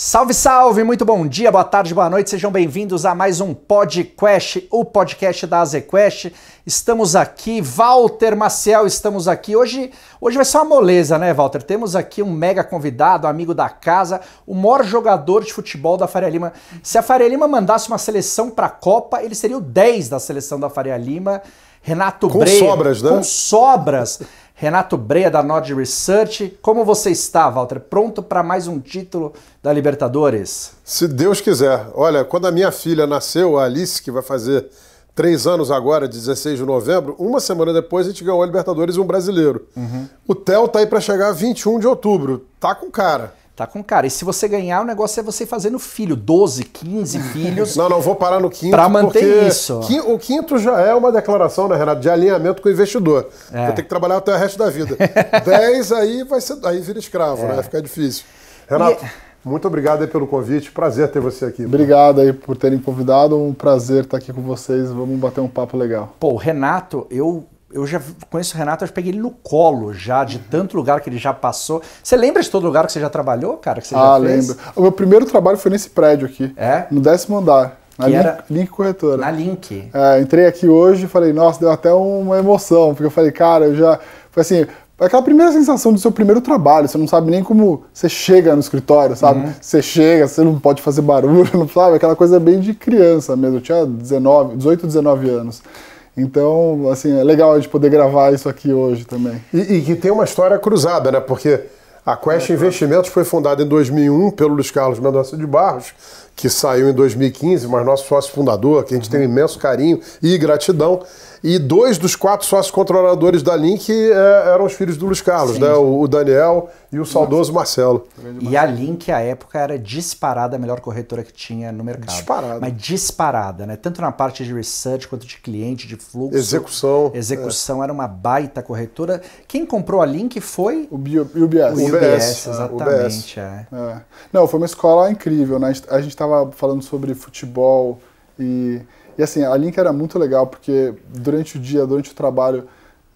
Salve, salve! Muito bom dia, boa tarde, boa noite. Sejam bem-vindos a mais um podcast, o podcast da AzeQuest. Estamos aqui, Walter Maciel, estamos aqui. Hoje, hoje vai ser uma moleza, né, Walter? Temos aqui um mega convidado, amigo da casa, o maior jogador de futebol da Faria Lima. Se a Faria Lima mandasse uma seleção para a Copa, ele seria o 10 da seleção da Faria Lima. Renato com sobras, né? Com sobras. Renato Breia da Nord Research. Como você está, Walter? Pronto para mais um título da Libertadores? Se Deus quiser. Olha, quando a minha filha nasceu, a Alice, que vai fazer três anos agora, 16 de novembro, uma semana depois a gente ganhou a Libertadores e um brasileiro. Uhum. O Theo tá aí para chegar a 21 de outubro. Tá com cara. Tá com cara. E se você ganhar, o negócio é você fazendo filho, 12, 15 filhos. não, não, vou parar no quinto. Para manter isso. O quinto já é uma declaração, né, Renato, de alinhamento com o investidor. É. Vou ter que trabalhar até o resto da vida. 10 aí vai ser, aí vira escravo, é. né? Vai ficar difícil. Renato, e... muito obrigado aí pelo convite. Prazer ter você aqui. Obrigado aí por terem convidado. Um prazer estar aqui com vocês. Vamos bater um papo legal. Pô, Renato, eu eu já conheço o Renato, eu já peguei ele no colo já, de tanto lugar que ele já passou. Você lembra de todo lugar que você já trabalhou, cara? Que você ah, já fez? lembro. O meu primeiro trabalho foi nesse prédio aqui. É? No décimo andar. Na que Link, era... Link Corretora. Na Link. É, entrei aqui hoje e falei, nossa, deu até uma emoção, porque eu falei, cara, eu já. Foi assim, aquela primeira sensação do seu primeiro trabalho, você não sabe nem como você chega no escritório, sabe? Uhum. Você chega, você não pode fazer barulho, não sabe? Aquela coisa bem de criança mesmo. Eu tinha 19, 18, 19 anos. Então, assim, é legal a gente poder gravar isso aqui hoje também. E, e que tem uma história cruzada, né? Porque a Quest é, é. Investimentos foi fundada em 2001 pelo Luiz Carlos Mendonça de Barros, que saiu em 2015, mas nosso sócio fundador, que a gente uhum. tem um imenso carinho e gratidão. E dois dos quatro sócios controladores da Link é, eram os filhos do Luiz Carlos, Sim. né? O, o, Daniel e o saudoso Marcelo. E a Link, à época, era disparada a melhor corretora que tinha no mercado. Disparada. Mas disparada, né? Tanto na parte de research quanto de cliente, de fluxo. Execução. É. Execução, é. era uma baita corretora. Quem comprou a Link foi... O, Bio, o UBS. O UBS, UBS é, exatamente. É, É. Não, foi uma escola incrível, né? A gente estava falando sobre futebol e e assim, a Link era muito legal, porque durante o dia, durante o trabalho,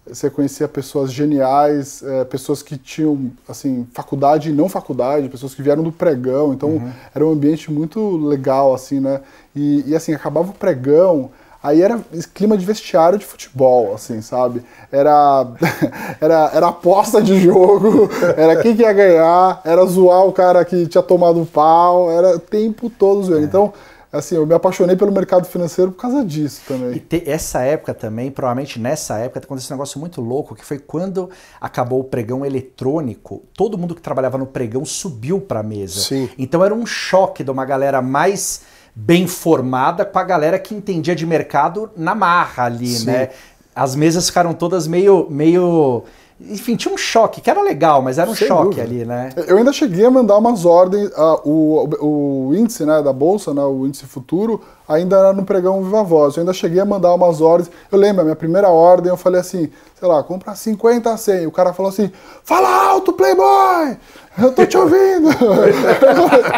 você conhecia pessoas geniais, é, pessoas que tinham, assim, faculdade e não faculdade, pessoas que vieram do pregão, então uhum. era um ambiente muito legal, assim, né? E, e assim, acabava o pregão, aí era clima de vestiário de futebol, assim, sabe? Era, era, era aposta de jogo, era quem que ia ganhar, era zoar o cara que tinha tomado um pau, era o tempo todo zoando. É. Então assim, eu me apaixonei pelo mercado financeiro por causa disso também. E te, essa época também, provavelmente nessa época, aconteceu um negócio muito louco, que foi quando acabou o pregão eletrônico, todo mundo que trabalhava no pregão subiu para a mesa. Sim. Então era um choque de uma galera mais bem formada com a galera que entendia de mercado na marra ali, Sim. né? As mesas ficaram todas meio meio enfim, tinha um choque, que era legal, mas era um Sem choque dúvida. ali, né? Eu ainda cheguei a mandar umas ordens, a, ah, o, o índice né, da Bolsa, né, o índice futuro, ainda era no pregão Viva Voz. Eu ainda cheguei a mandar umas ordens. Eu lembro, a minha primeira ordem, eu falei assim, sei lá, compra 50 a 100. O cara falou assim, fala alto, playboy! Eu tô te ouvindo!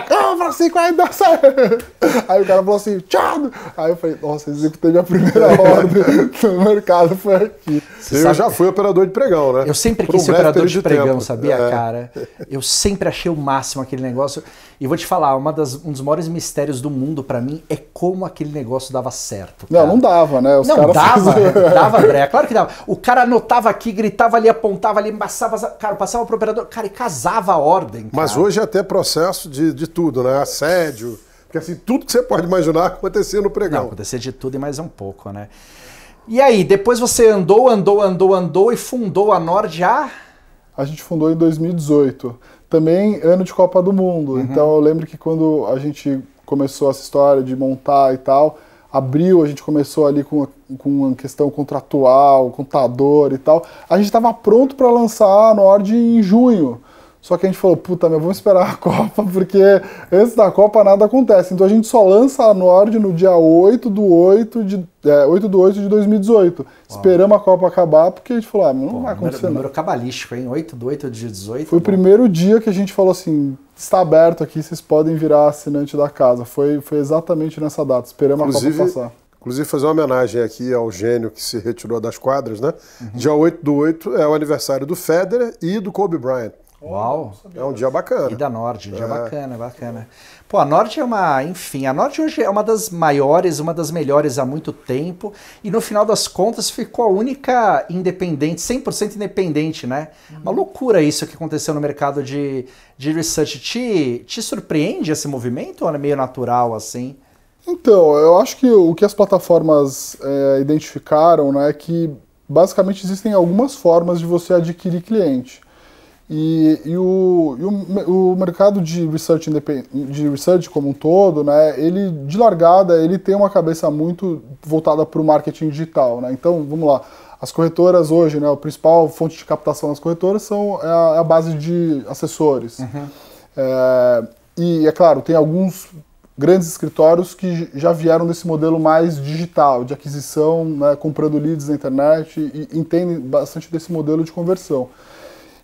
Calma, assim, vai dar certo! Aí o cara falou assim, tchau! Aí eu falei, nossa, executei minha primeira é. ordem no mercado, foi aqui. Você eu sabe, já fui operador de pregão, né? Eu sempre quis um ser operador de, pregão, tempo. sabia, é. cara? Eu sempre achei o máximo aquele negócio. E vou te falar, uma das, um dos maiores mistérios do mundo para mim é como aquele negócio dava certo. Cara. Não, não dava, né? Os não, dava, faziam... dava, André, é claro que dava. O cara anotava aqui, gritava ali, apontava ali, passava, cara, passava pro operador, cara, e casava a ordem. Cara. Mas hoje é até processo de, de tudo, né? Assédio. Porque assim, tudo que você pode imaginar acontecia no pregão. Não, acontecia de tudo e mais um pouco, né? E aí, depois você andou, andou, andou, andou e fundou a Nord A? A gente fundou em 2018. Também ano de Copa do Mundo. Uhum. Então eu lembro que quando a gente começou essa história de montar e tal, abril a gente começou ali com, com uma questão contratual, contador e tal. A gente estava pronto para lançar a Nord em junho. Só que a gente falou, puta, meu, vamos esperar a Copa, porque antes da Copa nada acontece. Então a gente só lança a Nord no dia 8 do 8 de, é, 8 do 8 de 2018. Uau. Esperamos a Copa acabar, porque a gente falou, ah, não Pô, vai acontecer. Número, número cabalístico, hein? 8 do 8 de 18. Foi bom. o né? primeiro dia que a gente falou assim: está aberto aqui, vocês podem virar assinante da casa. Foi, foi exatamente nessa data. Esperamos Inclusive, a Copa passar. Inclusive, fazer uma homenagem aqui ao gênio que se retirou das quadras, né? Uhum. Dia 8 do 8 é o aniversário do Federer e do Kobe Bryant. Uau! É um dia bacana. E da Norte, um é. dia bacana, bacana. Pô, a Norte é uma, enfim, a Norte hoje é uma das maiores, uma das melhores há muito tempo, e no final das contas ficou a única independente, 100% independente, né? Uma uhum. loucura isso que aconteceu no mercado de, de research. Te, te surpreende esse movimento ou é meio natural assim? Então, eu acho que o que as plataformas é, identificaram né, é que basicamente existem algumas formas de você adquirir cliente. E, e, o, e o, o, mercado de research, de research como um todo, né, ele de largada ele tem uma cabeça muito voltada para o marketing digital. Né? Então, vamos lá, as corretoras hoje, né, a principal fonte de captação das corretoras são é a, é a base de assessores. Uhum. É, e, é claro, tem alguns grandes escritórios que já vieram desse modelo mais digital, de aquisição, né, comprando leads na internet e entendem bastante desse modelo de conversão.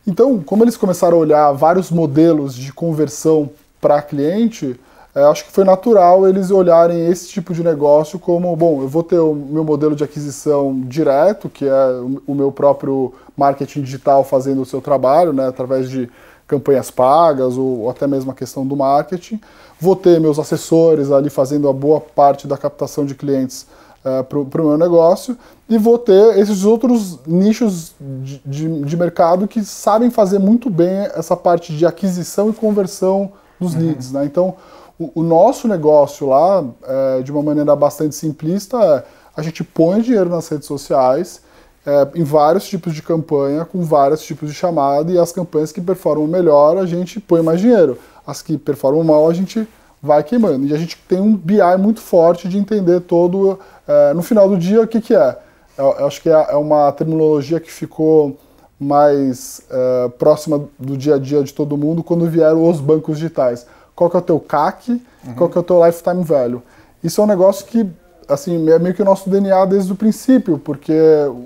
Então, como eles começaram a olhar vários modelos de conversão para cliente, é, acho que foi natural eles olharem esse tipo de negócio como, bom, eu vou ter o meu modelo de aquisição direto, que é o meu próprio marketing digital fazendo o seu trabalho, né, através de campanhas pagas ou, ou até mesmo a questão do marketing. Vou ter meus assessores ali fazendo a boa parte da captação de clientes uh, eh, para o meu negócio e vou ter esses outros nichos de, de, de, mercado que sabem fazer muito bem essa parte de aquisição e conversão dos uhum. leads. Né? Então, o, o, nosso negócio lá, é, de uma maneira bastante simplista, é, a gente põe dinheiro nas redes sociais, é, em vários tipos de campanha, com vários tipos de chamada, e as campanhas que performam melhor, a gente põe mais dinheiro. As que performam mal, a gente vai queimando. E a gente tem um BI muito forte de entender todo. É, no final do dia, o que, que é? Eu, eu acho que é, é, uma terminologia que ficou mais é, próxima do dia a dia de todo mundo quando vieram os bancos digitais. Qual que é o teu CAC? Uhum. Qual que é o teu lifetime value? Isso é um negócio que assim é meio que o nosso DNA desde o princípio, porque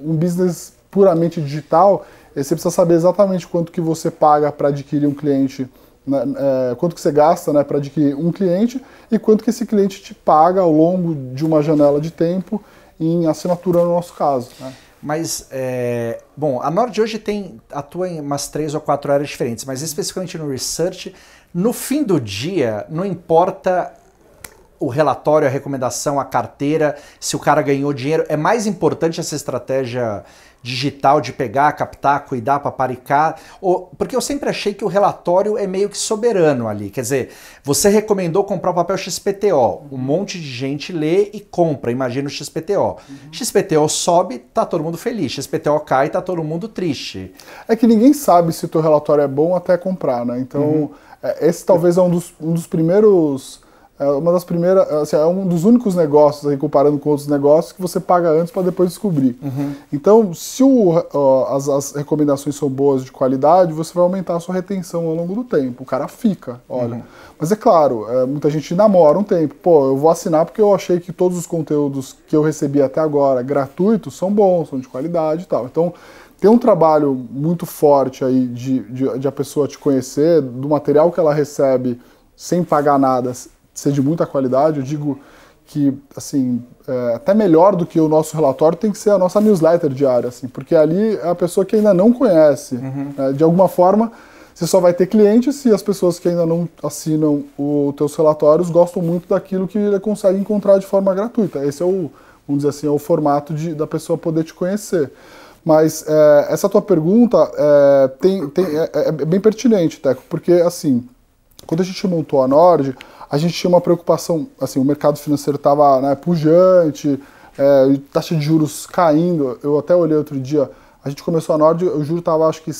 um business puramente digital, você precisa saber exatamente quanto que você paga para adquirir um cliente né, é, quanto que você gasta né, para adquirir um cliente e quanto que esse cliente te paga ao longo de uma janela de tempo em assinatura no nosso caso. Né? Mas, é, bom, a Nord hoje tem, atua em umas três ou quatro áreas diferentes, mas especificamente no research, no fim do dia, não importa o relatório, a recomendação, a carteira, se o cara ganhou dinheiro, é mais importante essa estratégia digital de pegar, captar, cuidar, paparicar? Ou, porque eu sempre achei que o relatório é meio que soberano ali. Quer dizer, você recomendou comprar o papel XPTO, um uhum. monte de gente lê e compra, imagina o XPTO. Uhum. XPTO sobe, tá todo mundo feliz. XPTO cai, tá todo mundo triste. É que ninguém sabe se o teu relatório é bom até comprar, né? Então, uhum. É, esse talvez é um dos, um dos primeiros é uma das primeiras, assim, é um dos únicos negócios, aí, comparando com outros negócios, que você paga antes para depois descobrir. Uhum. Então, se o, ó, as, as, recomendações são boas de qualidade, você vai aumentar a sua retenção ao longo do tempo. O cara fica, olha. Uhum. Mas é claro, é, muita gente namora um tempo. Pô, eu vou assinar porque eu achei que todos os conteúdos que eu recebi até agora gratuitos são bons, são de qualidade e tal. Então, tem um trabalho muito forte aí de, de, de a pessoa te conhecer, do material que ela recebe sem pagar nada, ser de muita qualidade. Eu digo que, assim, é, até melhor do que o nosso relatório tem que ser a nossa newsletter diária, assim, porque ali é a pessoa que ainda não conhece. Uhum. Né? De alguma forma, você só vai ter cliente se as pessoas que ainda não assinam os teus relatórios gostam muito daquilo que ele consegue encontrar de forma gratuita. Esse é o, vamos dizer assim, é o formato de, da pessoa poder te conhecer. Mas é, essa tua pergunta é, tem, tem, é, é, bem pertinente, Teco, porque assim, quando a gente montou a Nord, a gente tinha uma preocupação, assim, o mercado financeiro estava né, pujante, é, taxa de juros caindo. Eu até olhei outro dia, a gente começou a Nord, o juro estava acho que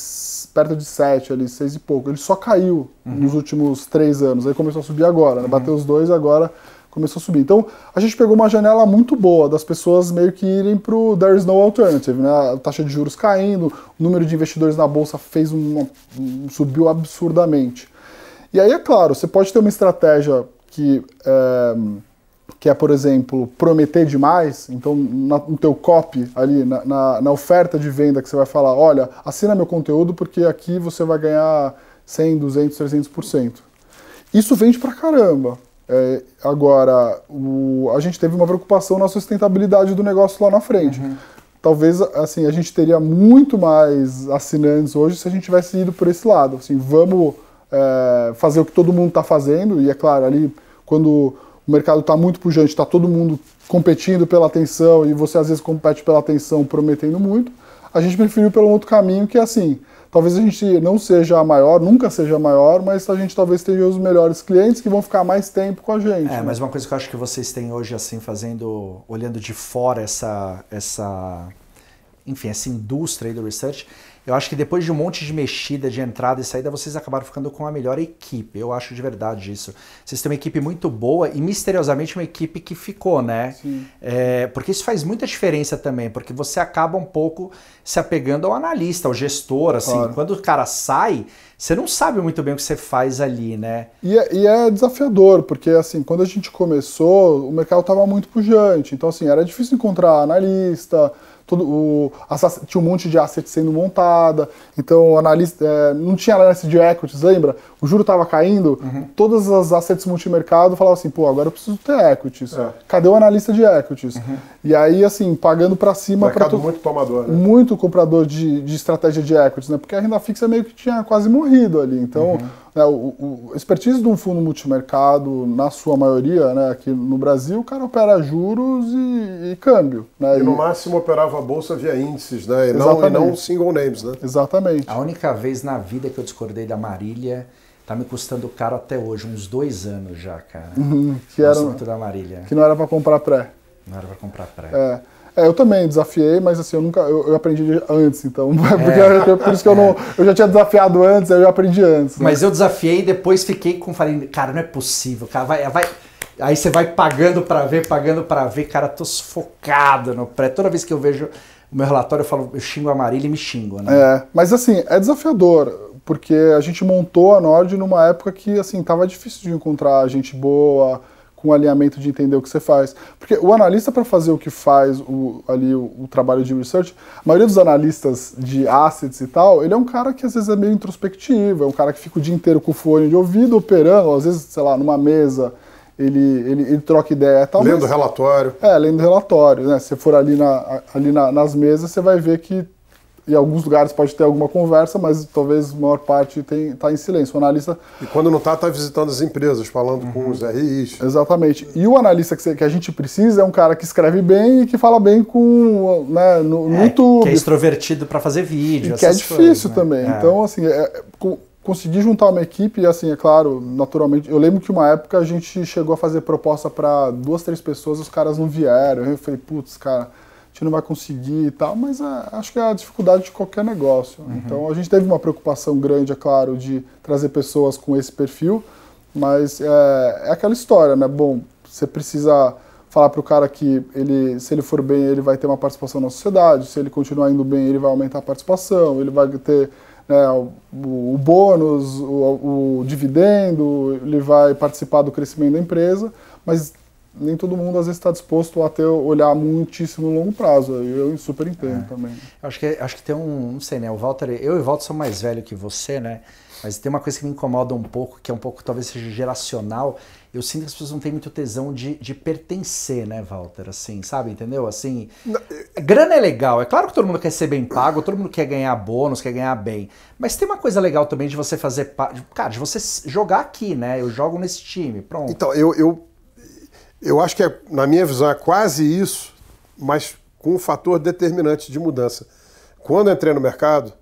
perto de 7 ali, 6 e pouco. Ele só caiu uhum. nos últimos 3 anos, aí começou a subir agora, né? Uhum. bateu uhum. os dois agora começou a subir. Então, a gente pegou uma janela muito boa das pessoas meio que irem para o there is no alternative, né? A taxa de juros caindo, o número de investidores na bolsa fez um, um subiu absurdamente. E aí, é claro, você pode ter uma estratégia que é, que é, por exemplo, prometer demais, então na, no teu copy ali, na, na, na, oferta de venda que você vai falar, olha, assina meu conteúdo porque aqui você vai ganhar 100, 200, 300%. Isso vende pra caramba. É, agora, o, a gente teve uma preocupação na sustentabilidade do negócio lá na frente. Uhum. Talvez, assim, a gente teria muito mais assinantes hoje se a gente tivesse ido por esse lado. Assim, vamos é, fazer o que todo mundo está fazendo, e é claro, ali quando o mercado está muito pujante, está todo mundo competindo pela atenção e você às vezes compete pela atenção prometendo muito, a gente preferiu pelo outro caminho que é assim, talvez a gente não seja a maior, nunca seja a maior, mas a gente talvez tenha os melhores clientes que vão ficar mais tempo com a gente. É, né? mas uma coisa que eu acho que vocês têm hoje assim fazendo, olhando de fora essa essa enfim, essa indústria aí do research, eu acho que depois de um monte de mexida, de entrada e saída, vocês acabaram ficando com a melhor equipe. Eu acho de verdade isso. Vocês têm uma equipe muito boa e misteriosamente uma equipe que ficou, né? É, porque isso faz muita diferença também, porque você acaba um pouco se apegando ao analista, ao gestor, assim. Claro. Quando o cara sai, você não sabe muito bem o que você faz ali, né? E é, e é desafiador, porque assim, quando a gente começou, o mercado estava muito pujante. Então, assim, era difícil encontrar analista tudo o, tinha um monte de asset sendo montada, então analista, é, não tinha análise de equities, lembra? O juro estava caindo, uhum. todas as assets multimercado falavam assim, pô, agora eu preciso ter equities. É. Cadê o analista de equities? Uhum. E aí, assim, pagando para cima... Mercado tu, muito tomador, né? Muito comprador de, de estratégia de equities, né? Porque a renda fixa meio que tinha quase morrido ali, então... Uhum né, o, o expertise de um fundo multimercado, na sua maioria, né, aqui no Brasil, o cara opera juros e, e câmbio. Né, e, e no máximo operava a bolsa via índices, né? E não, e não, single names, né? Exatamente. A única vez na vida que eu discordei da Marília. Tá me custando caro até hoje, uns dois anos já, cara. Uhum, que era, da Marília. Que não era para comprar pré. Não era para comprar pré. É. É, eu também desafiei, mas assim, eu nunca. Eu, eu aprendi antes, então. É. Eu, por isso que eu não. Eu já tinha desafiado antes, eu já aprendi antes. Né? Mas eu desafiei e depois fiquei com. Falei, cara, não é possível, cara, vai. vai... Aí você vai pagando para ver, pagando para ver, cara, tô sufocado no pré. Toda vez que eu vejo meu relatório, eu falo, eu xingo a Marília e me xingo, né? É, mas assim, é desafiador, porque a gente montou a Nord numa época que, assim, tava difícil de encontrar gente boa, com alinhamento de entender o que você faz. Porque o analista, para fazer o que faz o, ali o, o, trabalho de research, a maioria dos analistas de assets e tal, ele é um cara que às vezes é meio introspectivo, é um cara que fica o dia inteiro com o fone de ouvido operando, às vezes, sei lá, numa mesa. Ele, ele, ele troca ideia. Talvez, lendo relatório. É, lendo relatório. Né? Se for ali, na, ali na, nas mesas, você vai ver que em alguns lugares pode ter alguma conversa, mas talvez a maior parte está em silêncio. O analista... E quando não está, está visitando as empresas, falando uhum. com os RIs. Exatamente. E o analista que, que, a gente precisa é um cara que escreve bem e que fala bem com, né, no, é, no YouTube. Que é extrovertido para fazer vídeo. que é difícil coisas, né? também. É. Então, assim, é, com, consegui juntar uma equipe e assim, é claro, naturalmente, eu lembro que uma época a gente chegou a fazer proposta para duas, três pessoas, os caras não vieram. Eu falei, putz, cara, gente não vai conseguir e tal, mas ah, acho que é a dificuldade de qualquer negócio. Uhum. Então a gente teve uma preocupação grande, é claro, de trazer pessoas com esse perfil, mas é, é aquela história, né? Bom, você precisa falar para o cara que ele, se ele for bem, ele vai ter uma participação na sociedade, se ele continuar indo bem, ele vai aumentar a participação, ele vai ter né, o, o, bônus, o, o dividendo, ele vai participar do crescimento da empresa, mas nem todo mundo às vezes está disposto a ter, olhar muitíssimo longo prazo. Eu super entendo é. também. Acho que, acho que tem um, não sei, né? O Walter, eu e o Walter são mais velho que você, né? Mas tem uma coisa que me incomoda um pouco, que é um pouco talvez seja geracional. Eu sinto que as pessoas não têm muito tesão de, de pertencer, né, Walter? Assim, sabe? Entendeu? Assim, não. grana é legal. É claro que todo mundo quer ser bem pago, todo mundo quer ganhar bônus, quer ganhar bem. Mas tem uma coisa legal também de você fazer, cara, de você jogar aqui, né? Eu jogo nesse time, pronto. Então, eu, eu eu acho que, é, na minha visão, é quase isso, mas com um fator determinante de mudança. Quando entrei no mercado,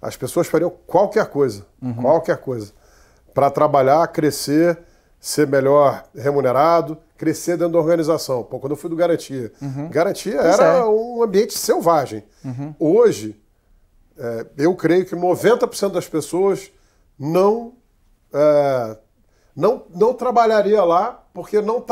as pessoas fariam qualquer coisa, uhum. qualquer coisa, para trabalhar, crescer, ser melhor remunerado, crescer dentro da organização. Pô, quando eu fui do Garantia, uhum. Garantia pois era é. um ambiente selvagem. Uhum. Hoje, é, eu creio que 90% das pessoas não é, não, não trabalharia lá porque não,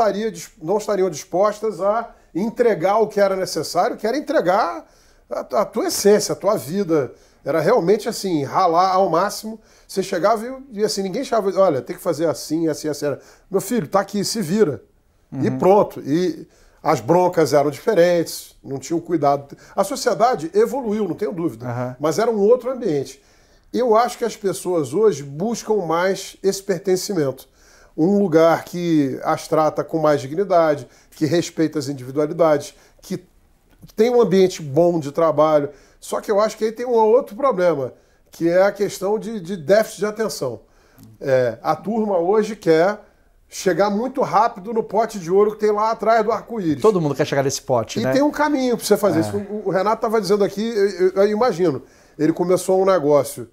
não estariam dispostas a entregar o que era necessário, que era entregar a, a tua essência, a tua vida. Era realmente assim, ralar ao máximo. Você chegava e, e assim, ninguém achava olha, tem que fazer assim, assim, assim. Era, Meu filho, tá aqui, se vira. Uhum. E pronto. E as broncas eram diferentes, não tinham cuidado. A sociedade evoluiu, não tenho dúvida, uhum. mas era um outro ambiente. Eu acho que as pessoas hoje buscam mais esse pertencimento um lugar que as trata com mais dignidade, que respeita as individualidades, que tem um ambiente bom de trabalho. Só que eu acho que aí tem um outro problema, que é a questão de, de déficit de atenção. É, a turma hoje quer chegar muito rápido no pote de ouro que tem lá atrás do arco-íris. Todo mundo quer chegar nesse pote, e né? E tem um caminho para você fazer é. isso. O Renato estava dizendo aqui, eu, eu, eu imagino, ele começou um negócio,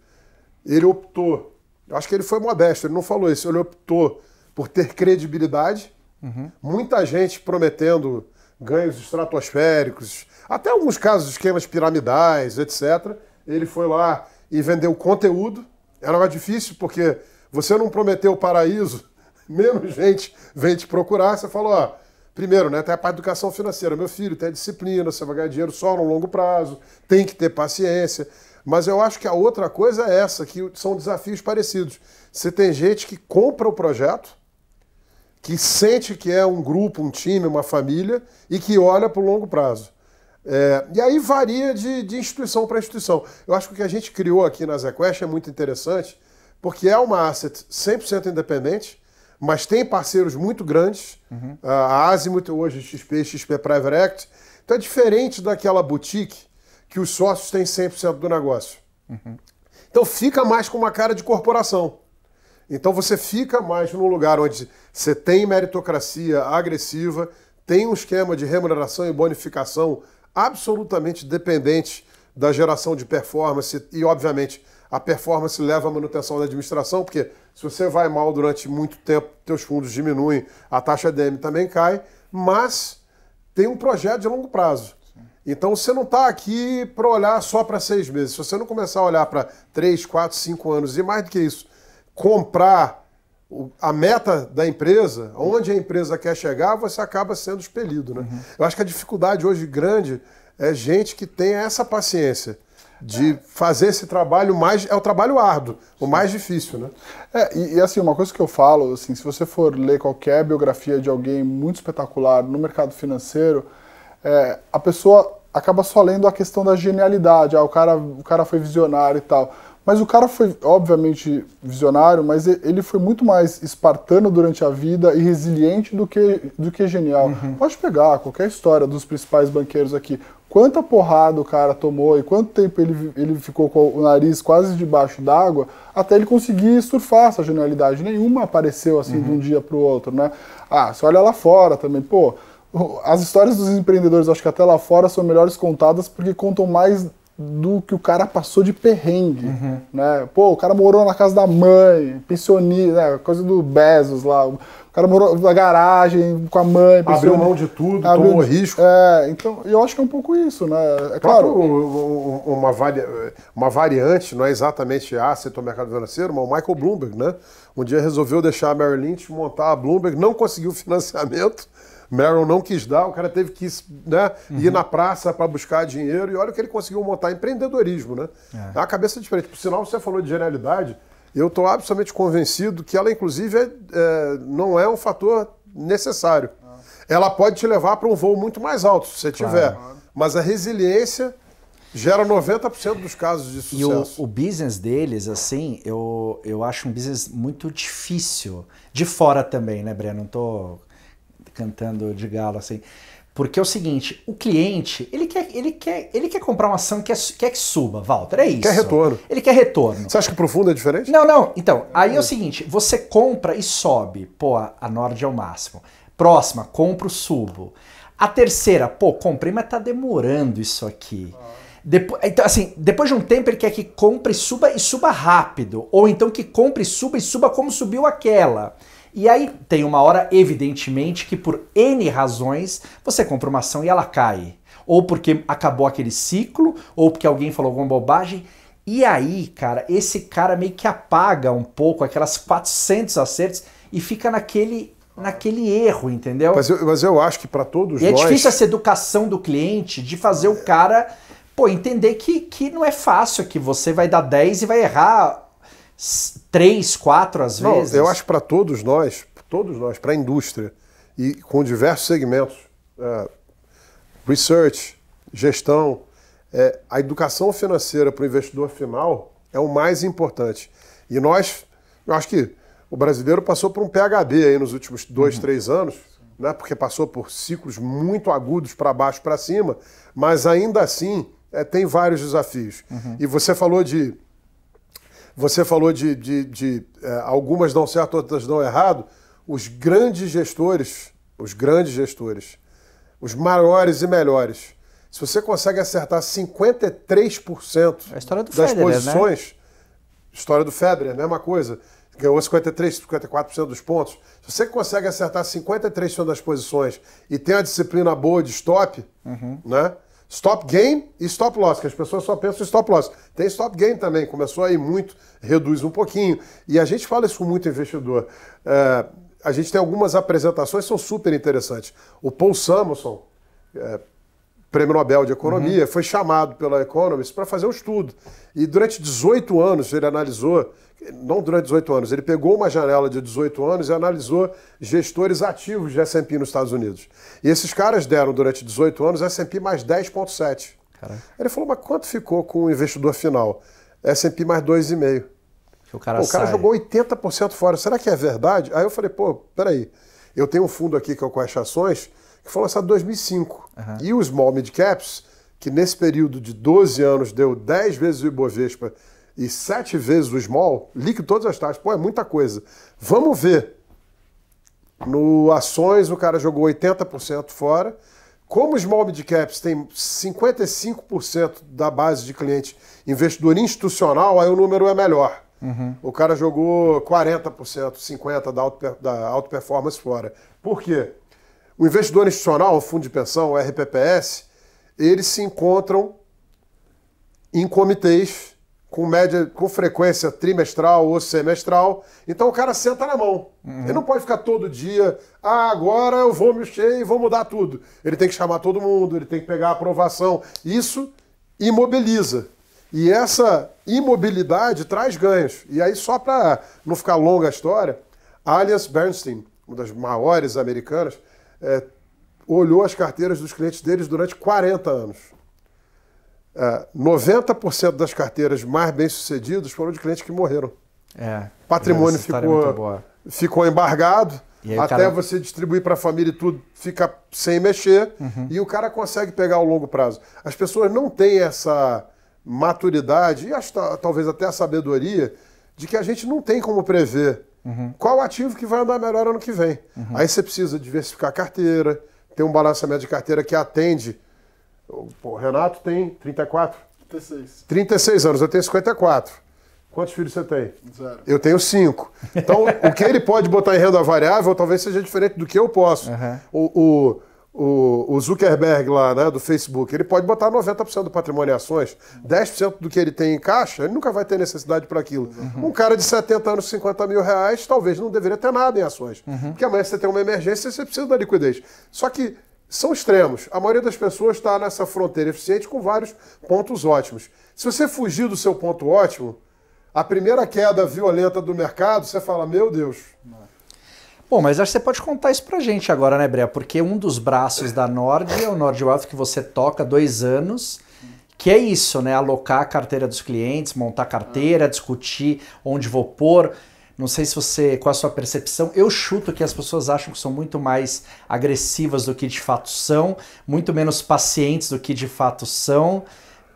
ele optou, eu acho que ele foi modesto, ele não falou isso, ele optou por ter credibilidade. Uhum. Muita gente prometendo ganhos estratosféricos, até alguns casos esquemas piramidais, etc. Ele foi lá e vendeu conteúdo. Era mais difícil porque você não prometeu o paraíso, menos gente vem te procurar. Você falou, ó, primeiro, né, tem a parte de educação financeira. Meu filho, tem a disciplina, você vai ganhar dinheiro só no longo prazo, tem que ter paciência. Mas eu acho que a outra coisa é essa, que são desafios parecidos. Você tem gente que compra o projeto, que sente que é um grupo, um time, uma família e que olha para o longo prazo. É, e aí varia de, de instituição para instituição. Eu acho que o que a gente criou aqui na ZQuest é muito interessante, porque é uma asset 100% independente, mas tem parceiros muito grandes, uhum. a Azimut hoje XP, XP Private Act. Então é diferente daquela boutique que os sócios têm 100% do negócio. Uhum. Então fica mais com uma cara de corporação. Então você fica mais num lugar onde você tem meritocracia agressiva, tem um esquema de remuneração e bonificação absolutamente dependente da geração de performance e, obviamente, a performance leva à manutenção da administração, porque se você vai mal durante muito tempo, teus fundos diminuem, a taxa DM também cai, mas tem um projeto de longo prazo. Então você não está aqui para olhar só para seis meses. Se você não começar a olhar para três, quatro, cinco anos e mais do que isso, comprar a meta da empresa, onde a empresa quer chegar, você acaba sendo expelido. Né? Uhum. Eu acho que a dificuldade hoje grande é gente que tem essa paciência de fazer esse trabalho mais é o trabalho árduo, o mais difícil, né? É, e, e, assim, uma coisa que eu falo, assim, se você for ler qualquer biografia de alguém muito espetacular no mercado financeiro, é, a pessoa acaba só lendo a questão da genialidade, ah, o cara, o cara foi visionário e tal. Mas o cara foi, obviamente, visionário, mas ele foi muito mais espartano durante a vida e resiliente do que, do que genial. Uhum. Pode pegar qualquer história dos principais banqueiros aqui. Quanta porrada o cara tomou e quanto tempo ele, ele ficou com o nariz quase debaixo d'água até ele conseguir surfar essa genialidade. Nenhuma apareceu assim uhum. de um uhum. dia para o outro, né? Ah, você olha lá fora também, pô. As histórias dos empreendedores, acho que até lá fora, são melhores contadas porque contam mais do que o cara passou de perrengue, uhum. né? Pô, o cara morou na casa da mãe, pensionista, né? coisa do Bezos lá. O cara morou na garagem com a mãe, abriu mão de tudo, abriu tomou de... risco. É, então, eu acho que é um pouco isso, né? É claro, uma, vari... uma variante, não é exatamente ah, a setor mercado financeiro, mas o Michael Bloomberg, né? Um dia resolveu deixar a Merrill Lynch montar a Bloomberg, não conseguiu financiamento Meryl não quis dar, o cara teve que né, uhum. ir na praça para buscar dinheiro e olha o que ele conseguiu montar, empreendedorismo, né? É. é uma cabeça diferente. Por sinal, você falou de genialidade, eu estou absolutamente convencido que ela, inclusive, é, é, não é um fator necessário. Ah. Ela pode te levar para um voo muito mais alto, se você claro. tiver. Mas a resiliência gera 90% dos casos de sucesso. E o, o, business deles, assim, eu, eu acho um business muito difícil. De fora também, né, Breno? Não tô cantando de galo assim. Porque é o seguinte, o cliente, ele quer, ele quer, ele quer comprar uma ação que é, quer que suba, Walter, é isso. Quer retorno. Ele quer retorno. Você acha que o profundo é diferente? Não, não. Então, aí é o é. seguinte, você compra e sobe. Pô, a Nord é o máximo. Próxima, compro, subo. A terceira, pô, comprei, mas tá demorando isso aqui. Depois, então, assim, depois de um tempo ele quer que compre e suba e suba rápido. Ou então que compre e suba e suba como subiu aquela. E aí tem uma hora, evidentemente, que por N razões você compra uma ação e ela cai. Ou porque acabou aquele ciclo, ou porque alguém falou alguma bobagem. E aí, cara, esse cara meio que apaga um pouco aquelas 400 acertos e fica naquele naquele erro, entendeu? Mas eu, mas eu acho que para todos e é nós... é difícil essa educação do cliente de fazer o cara, pô, entender que, que não é fácil, que você vai dar 10 e vai errar três, quatro às Não, vezes? Eu acho para todos nós, todos nós, para a indústria e com diversos segmentos, é, research, gestão, é, a educação financeira para o investidor final é o mais importante. E nós, eu acho que o brasileiro passou por um PHD aí nos últimos dois, uhum. três anos, né, porque passou por ciclos muito agudos para baixo para cima, mas ainda assim é, tem vários desafios. Uhum. E você falou de você falou de, de, de é, algumas dão certo, outras dão errado. Os grandes gestores, os grandes gestores, os maiores e melhores, se você consegue acertar 53% é das Federer, né? posições, né? história do a mesma coisa, ganhou 53%, 54% dos pontos. Se você consegue acertar 53% das posições e tem a disciplina boa de stop, uhum. né? Stop gain e stop loss, que as pessoas só pensam em stop loss. Tem stop gain também, começou aí muito, reduz um pouquinho. E a gente fala isso com muito investidor. É, a gente tem algumas apresentações, são super interessantes. O Paul Samuelson, é, prêmio Nobel de Economia, uhum. foi chamado pela Economist para fazer um estudo. E durante 18 anos ele analisou, não durante 18 anos, ele pegou uma janela de 18 anos e analisou gestores ativos de S&P nos Estados Unidos. E esses caras deram durante 18 anos S&P mais 10.7. Ele falou, mas quanto ficou com o investidor final? S&P mais 2,5. O cara, pô, o cara jogou 80% fora. Será que é verdade? Aí eu falei, pô, peraí. Eu tenho um fundo aqui que é o Quest Ações, que foi lançado em 2005. Uhum. E o Small Mid Caps, que nesse período de 12 anos deu 10 vezes o Ibovespa e 7 vezes o Small, líquido todas as taxas, pô, é muita coisa. Vamos ver. No Ações, o cara jogou 80% fora. Como o Small Mid Caps tem 55% da base de cliente investidor institucional, aí o número é melhor. Uhum. O cara jogou 40%, 50% da auto, da auto performance fora. Por quê? O investidor institucional, o fundo de pensão, o RPPS, eles se encontram em comitês com média, com frequência trimestral ou semestral. Então o cara senta na mão. Uhum. Ele não pode ficar todo dia, ah, agora eu vou mexer e vou mudar tudo. Ele tem que chamar todo mundo, ele tem que pegar a aprovação. Isso imobiliza. E essa imobilidade traz ganhos. E aí, só para não ficar longa a história, Alias Bernstein, uma das maiores americanas, é, olhou as carteiras dos clientes deles durante 40 anos. É, 90% das carteiras mais bem-sucedidas foram de clientes que morreram. É, Patrimônio é ficou, ficou embargado. Aí, até cara... você distribuir para a família e tudo, fica sem mexer. Uhum. E o cara consegue pegar ao longo prazo. As pessoas não têm essa maturidade e acho talvez até a sabedoria de que a gente não tem como prever Uhum. Qual ativo que vai andar melhor ano que vem? Uhum. Aí você precisa diversificar a carteira, ter um balanço médio de carteira que atende. O Renato tem 34? 36. 36 anos, eu tenho 54. Quantos filhos você tem? Zero. Eu tenho cinco. Então, o que ele pode botar em renda variável talvez seja diferente do que eu posso. Uhum. O, o, o, o, Zuckerberg lá, né, do Facebook, ele pode botar 90% do patrimônio em ações, 10% do que ele tem em caixa, ele nunca vai ter necessidade para aquilo. Uhum. Um cara de 70 anos, 50 mil reais, talvez não deveria ter nada em ações. Uhum. Porque amanhã você tem uma emergência, você precisa da liquidez. Só que são extremos. A maioria das pessoas está nessa fronteira eficiente com vários pontos ótimos. Se você fugir do seu ponto ótimo, a primeira queda violenta do mercado, você fala, meu Deus... Bom, mas acho que você pode contar isso pra gente agora, né, Brea? Porque um dos braços da Nord é o Nord Wealth que você toca há dois anos, que é isso, né? Alocar a carteira dos clientes, montar carteira, discutir onde vou pôr. Não sei se você, qual a sua percepção. Eu chuto que as pessoas acham que são muito mais agressivas do que de fato são, muito menos pacientes do que de fato são.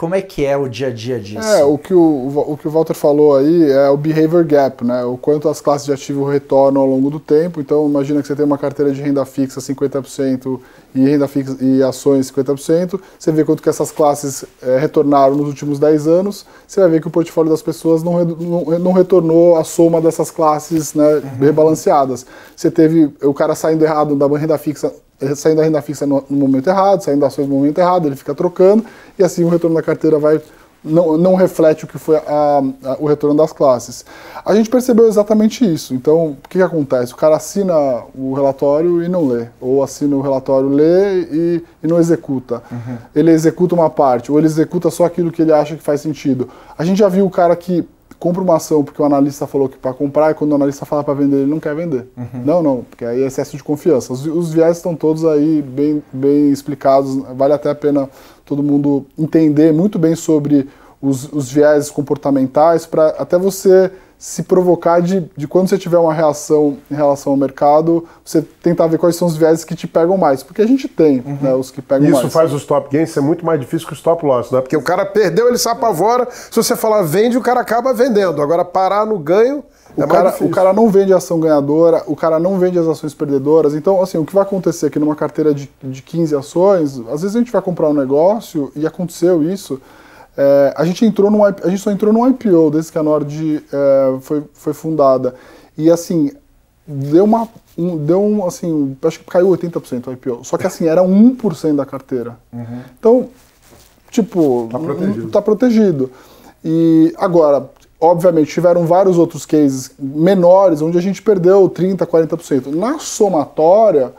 Como é que é o dia a dia disso? É, o que o, o, que o Walter falou aí é o behavior gap, né? O quanto as classes de ativo retornam ao longo do tempo. Então, imagina que você tem uma carteira de renda fixa 50% e renda fixa e ações 50%. Você vê quanto que essas classes é, retornaram nos últimos 10 anos. Você vai ver que o portfólio das pessoas não, não, não retornou a soma dessas classes né, uhum. rebalanceadas. Você teve o cara saindo errado da renda fixa eh, saindo a renda fixa no, no momento errado, saindo ações no momento errado, ele fica trocando e assim o retorno da carteira vai não, não reflete o que foi a, a, o retorno das classes. A gente percebeu exatamente isso. Então, o que, que, acontece? O cara assina o relatório e não lê. Ou assina o relatório, lê e, e não executa. Uhum. Ele executa uma parte, ou ele executa só aquilo que ele acha que faz sentido. A gente já viu o cara que compra uma ação porque o analista falou que para comprar e quando o analista fala para vender ele não quer vender. Uhum. Não, não, porque aí é excesso de confiança. Os, os viés estão todos aí bem, bem explicados, vale até a pena todo mundo entender muito bem sobre os, os viés comportamentais para até você se provocar de, de quando você tiver uma reação em relação ao mercado, você tentar ver quais são os viés que te pegam mais. Porque a gente tem uhum. né, os que pegam Isso mais. Isso faz o os top gains ser é muito mais difícil que os top loss, né? Porque o cara perdeu, ele se apavora. Se você falar vende, o cara acaba vendendo. Agora, parar no ganho. O, é cara, o cara não vende ação ganhadora, o cara não vende as ações perdedoras. Então, assim, o que vai acontecer aqui numa carteira de, de 15 ações, às vezes a gente vai comprar um negócio e aconteceu isso. É, a, gente entrou num, a gente só entrou num IPO desde que a Nord é, foi, foi fundada. E assim, deu uma. Um, deu um, assim, acho que caiu 80% o IPO. Só que assim, era 1% da carteira. Uhum. Então, tipo, tá protegido. tá protegido. E agora, obviamente, tiveram vários outros cases menores onde a gente perdeu 30%, 40%. Na somatória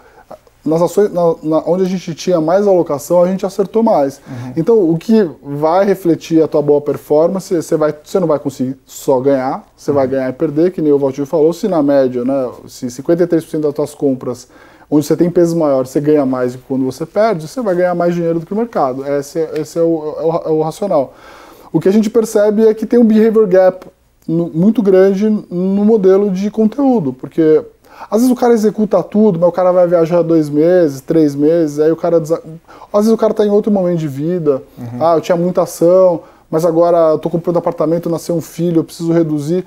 nas ações, na, na, onde a gente tinha mais alocação, a gente acertou mais. Uhum. Então, o que vai refletir a tua boa performance, você, vai, você não vai conseguir só ganhar, você uhum. vai ganhar e perder, que nem o Valdir falou, se na média, né, se 53% das tuas compras, onde você tem peso maior, você ganha mais do que quando você perde, você vai ganhar mais dinheiro do que o mercado. Esse, esse é, o, é, o, é o racional. O que a gente percebe é que tem um behavior gap no, muito grande no modelo de conteúdo, porque às vezes o cara executa tudo, mas o cara vai viajar dois meses, três meses, aí o cara. Desa... Às vezes o cara está em outro momento de vida. Uhum. Ah, eu tinha muita ação, mas agora eu tô comprando apartamento, nasceu um filho, eu preciso reduzir.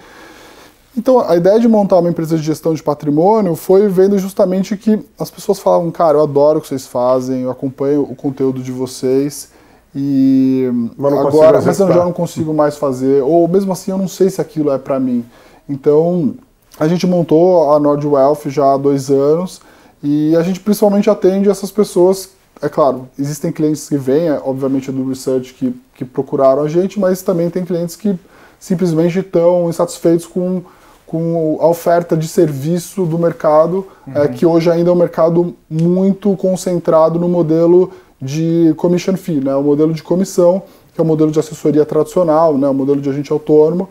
Então, a ideia de montar uma empresa de gestão de patrimônio foi vendo justamente que as pessoas falavam, cara, eu adoro o que vocês fazem, eu acompanho o conteúdo de vocês e mas agora, mas eu já não consigo mais fazer, ou mesmo assim eu não sei se aquilo é para mim. Então, a gente montou a Nord Wealth já há dois anos e a gente principalmente atende essas pessoas. É claro, existem clientes que vêm, é obviamente, do research que, que procuraram a gente, mas também tem clientes que simplesmente estão insatisfeitos com, com a oferta de serviço do mercado, é uhum. é, que hoje ainda é um mercado muito concentrado no modelo de commission fee, né, o modelo de comissão, que é o modelo de assessoria tradicional, né, o modelo de agente autônomo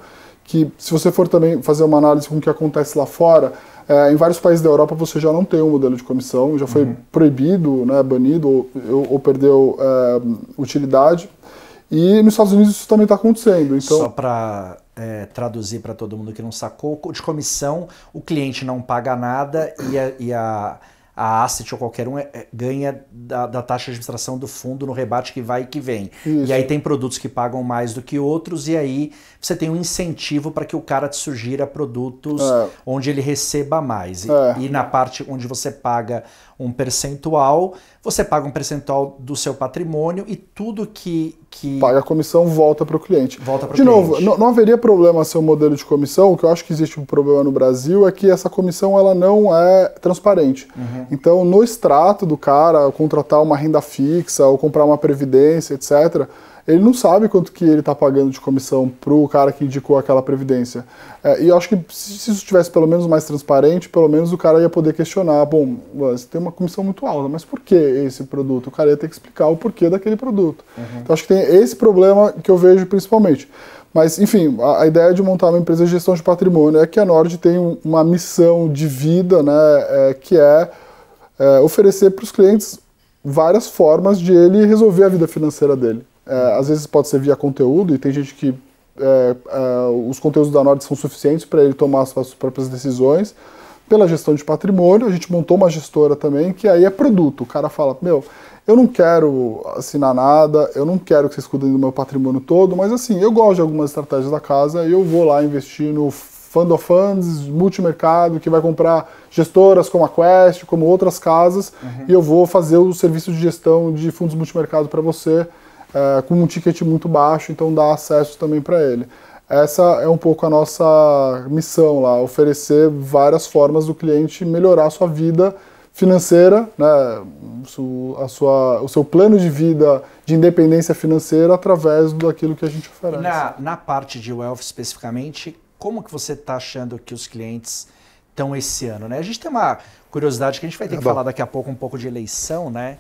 que se você for também fazer uma análise com o que acontece lá fora, é, em vários países da Europa você já não tem um modelo de comissão, já foi uhum. proibido, né, banido ou, ou perdeu é, utilidade. E nos Estados Unidos isso também está acontecendo. Então... Só para é, traduzir para todo mundo que não sacou, de comissão o cliente não paga nada e a, e a a asset ou qualquer um é, é, ganha da, da, taxa de administração do fundo no rebate que vai e que vem. Isso. E aí tem produtos que pagam mais do que outros, e aí você tem um incentivo para que o cara te sugira produtos é. onde ele receba mais. E, é. e na parte onde você paga um percentual, você paga um percentual do seu patrimônio e tudo que. que... Paga a comissão volta para o cliente. Volta para De cliente. novo, não, não haveria problema ser um modelo de comissão. O que eu acho que existe um problema no Brasil é que essa comissão ela não é transparente. Uhum. Então, no extrato do cara, contratar uma renda fixa ou comprar uma previdência, etc ele não sabe quanto que ele está pagando de comissão para o cara que indicou aquela previdência. É, e eu acho que se isso tivesse pelo menos mais transparente, pelo menos o cara ia poder questionar, bom, você tem uma comissão muito alta, mas por que esse produto? O cara ia ter que explicar o porquê daquele produto. Uhum. Então acho que tem esse problema que eu vejo principalmente. Mas, enfim, a, a, ideia de montar uma empresa de gestão de patrimônio é que a Nord tem um, uma missão de vida, né, é, que é, é oferecer para os clientes várias formas de ele resolver a vida financeira dele. É, às vezes pode ser via conteúdo, e tem gente que é, é, os conteúdos da Nord são suficientes para ele tomar as suas próprias decisões. Pela gestão de patrimônio, a gente montou uma gestora também, que aí é produto. O cara fala: Meu, eu não quero assinar nada, eu não quero que vocês cuidem do meu patrimônio todo, mas assim, eu gosto de algumas estratégias da casa e eu vou lá investir no Fund of Funds, multimercado, que vai comprar gestoras como a Quest, como outras casas, uhum. e eu vou fazer o serviço de gestão de fundos multimercado para você é, com um ticket muito baixo, então dá acesso também para ele. Essa é um pouco a nossa missão lá, oferecer várias formas do cliente melhorar a sua vida financeira, né, a sua, o seu plano de vida de independência financeira através daquilo que a gente oferece. Na, na parte de wealth especificamente, como que você está achando que os clientes estão esse ano? Né? A gente tem uma curiosidade que a gente vai ter ah, que falar daqui a pouco um pouco de eleição, né?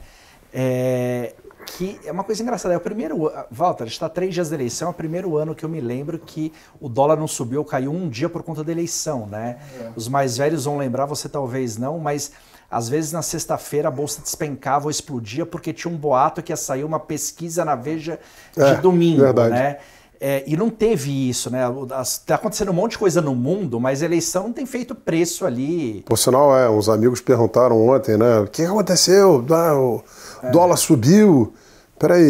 É, que é uma coisa engraçada. É o primeiro. Walter, está três dias da eleição, é o primeiro ano que eu me lembro que o dólar não subiu, caiu um dia por conta da eleição, né? É. Os mais velhos vão lembrar, você talvez não, mas às vezes na sexta-feira a bolsa despencava ou explodia porque tinha um boato que ia sair uma pesquisa na Veja de é, domingo, verdade. né? É, e não teve isso, né? Está acontecendo um monte de coisa no mundo, mas a eleição não tem feito preço ali. Por sinal, é, uns amigos perguntaram ontem, né? O que aconteceu? Ah, o é. Dólar subiu. Peraí, é, é,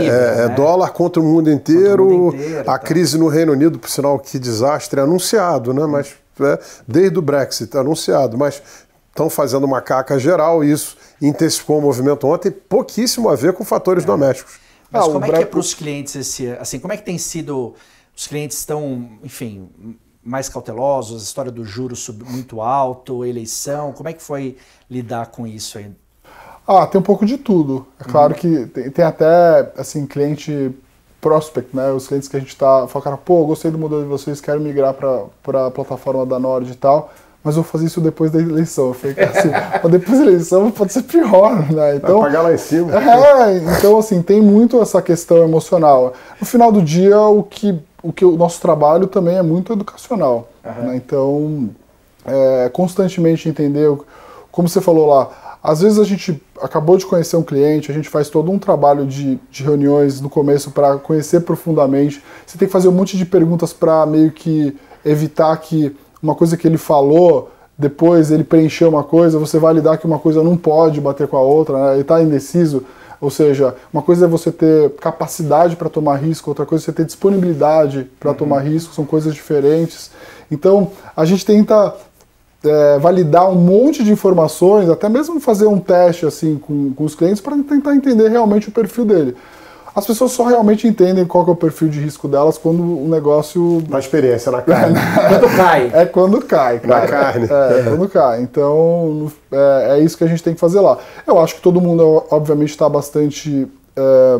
livre, é, é né? dólar contra o mundo inteiro, o mundo inteiro a tá. crise no Reino Unido, por sinal, que desastre, é anunciado, né? Mas é, desde o Brexit, anunciado, mas estão fazendo uma caca geral, isso intensificou o movimento ontem, pouquíssimo a ver com fatores domésticos. Mas ah, como é que é para os clientes esse, assim, como é que tem sido, os clientes estão, enfim, mais cautelosos, a história do juro sub, muito alto, eleição, como é que foi lidar com isso aí ah, tem um pouco de tudo. É claro uhum. que tem, tem, até, assim, cliente prospect, né? Os clientes que a gente tá, fala, pô, gostei do modelo de vocês, quero migrar para a plataforma da Nord e tal, mas vou fazer isso depois da eleição. Eu falei, assim, depois da eleição pode ser pior, né? Então, Vai pagar lá em cima. É, então, assim, tem muito essa questão emocional. No final do dia, o que o, que o nosso trabalho também é muito educacional. Uhum. Né? Então, é, constantemente entender, como você falou lá, às vezes a gente acabou de conhecer um cliente, a gente faz todo um trabalho de, de reuniões no começo para conhecer profundamente. Você tem que fazer um monte de perguntas para meio que evitar que uma coisa que ele falou, depois ele preencheu uma coisa, você validar que uma coisa não pode bater com a outra, né? ele está indeciso. Ou seja, uma coisa é você ter capacidade para tomar risco, outra coisa é você ter disponibilidade para uhum. tomar risco, são coisas diferentes. Então, a gente tenta é, validar um monte de informações, até mesmo fazer um teste assim com, com os clientes para tentar entender realmente o perfil dele. As pessoas só realmente entendem qual é o perfil de risco delas quando o negócio. Na experiência, na carne. É, quando cai. É quando cai, cara. Na carne. É, é, quando cai. Então, é, é, isso que a gente tem que fazer lá. Eu acho que todo mundo, é, obviamente, está bastante é,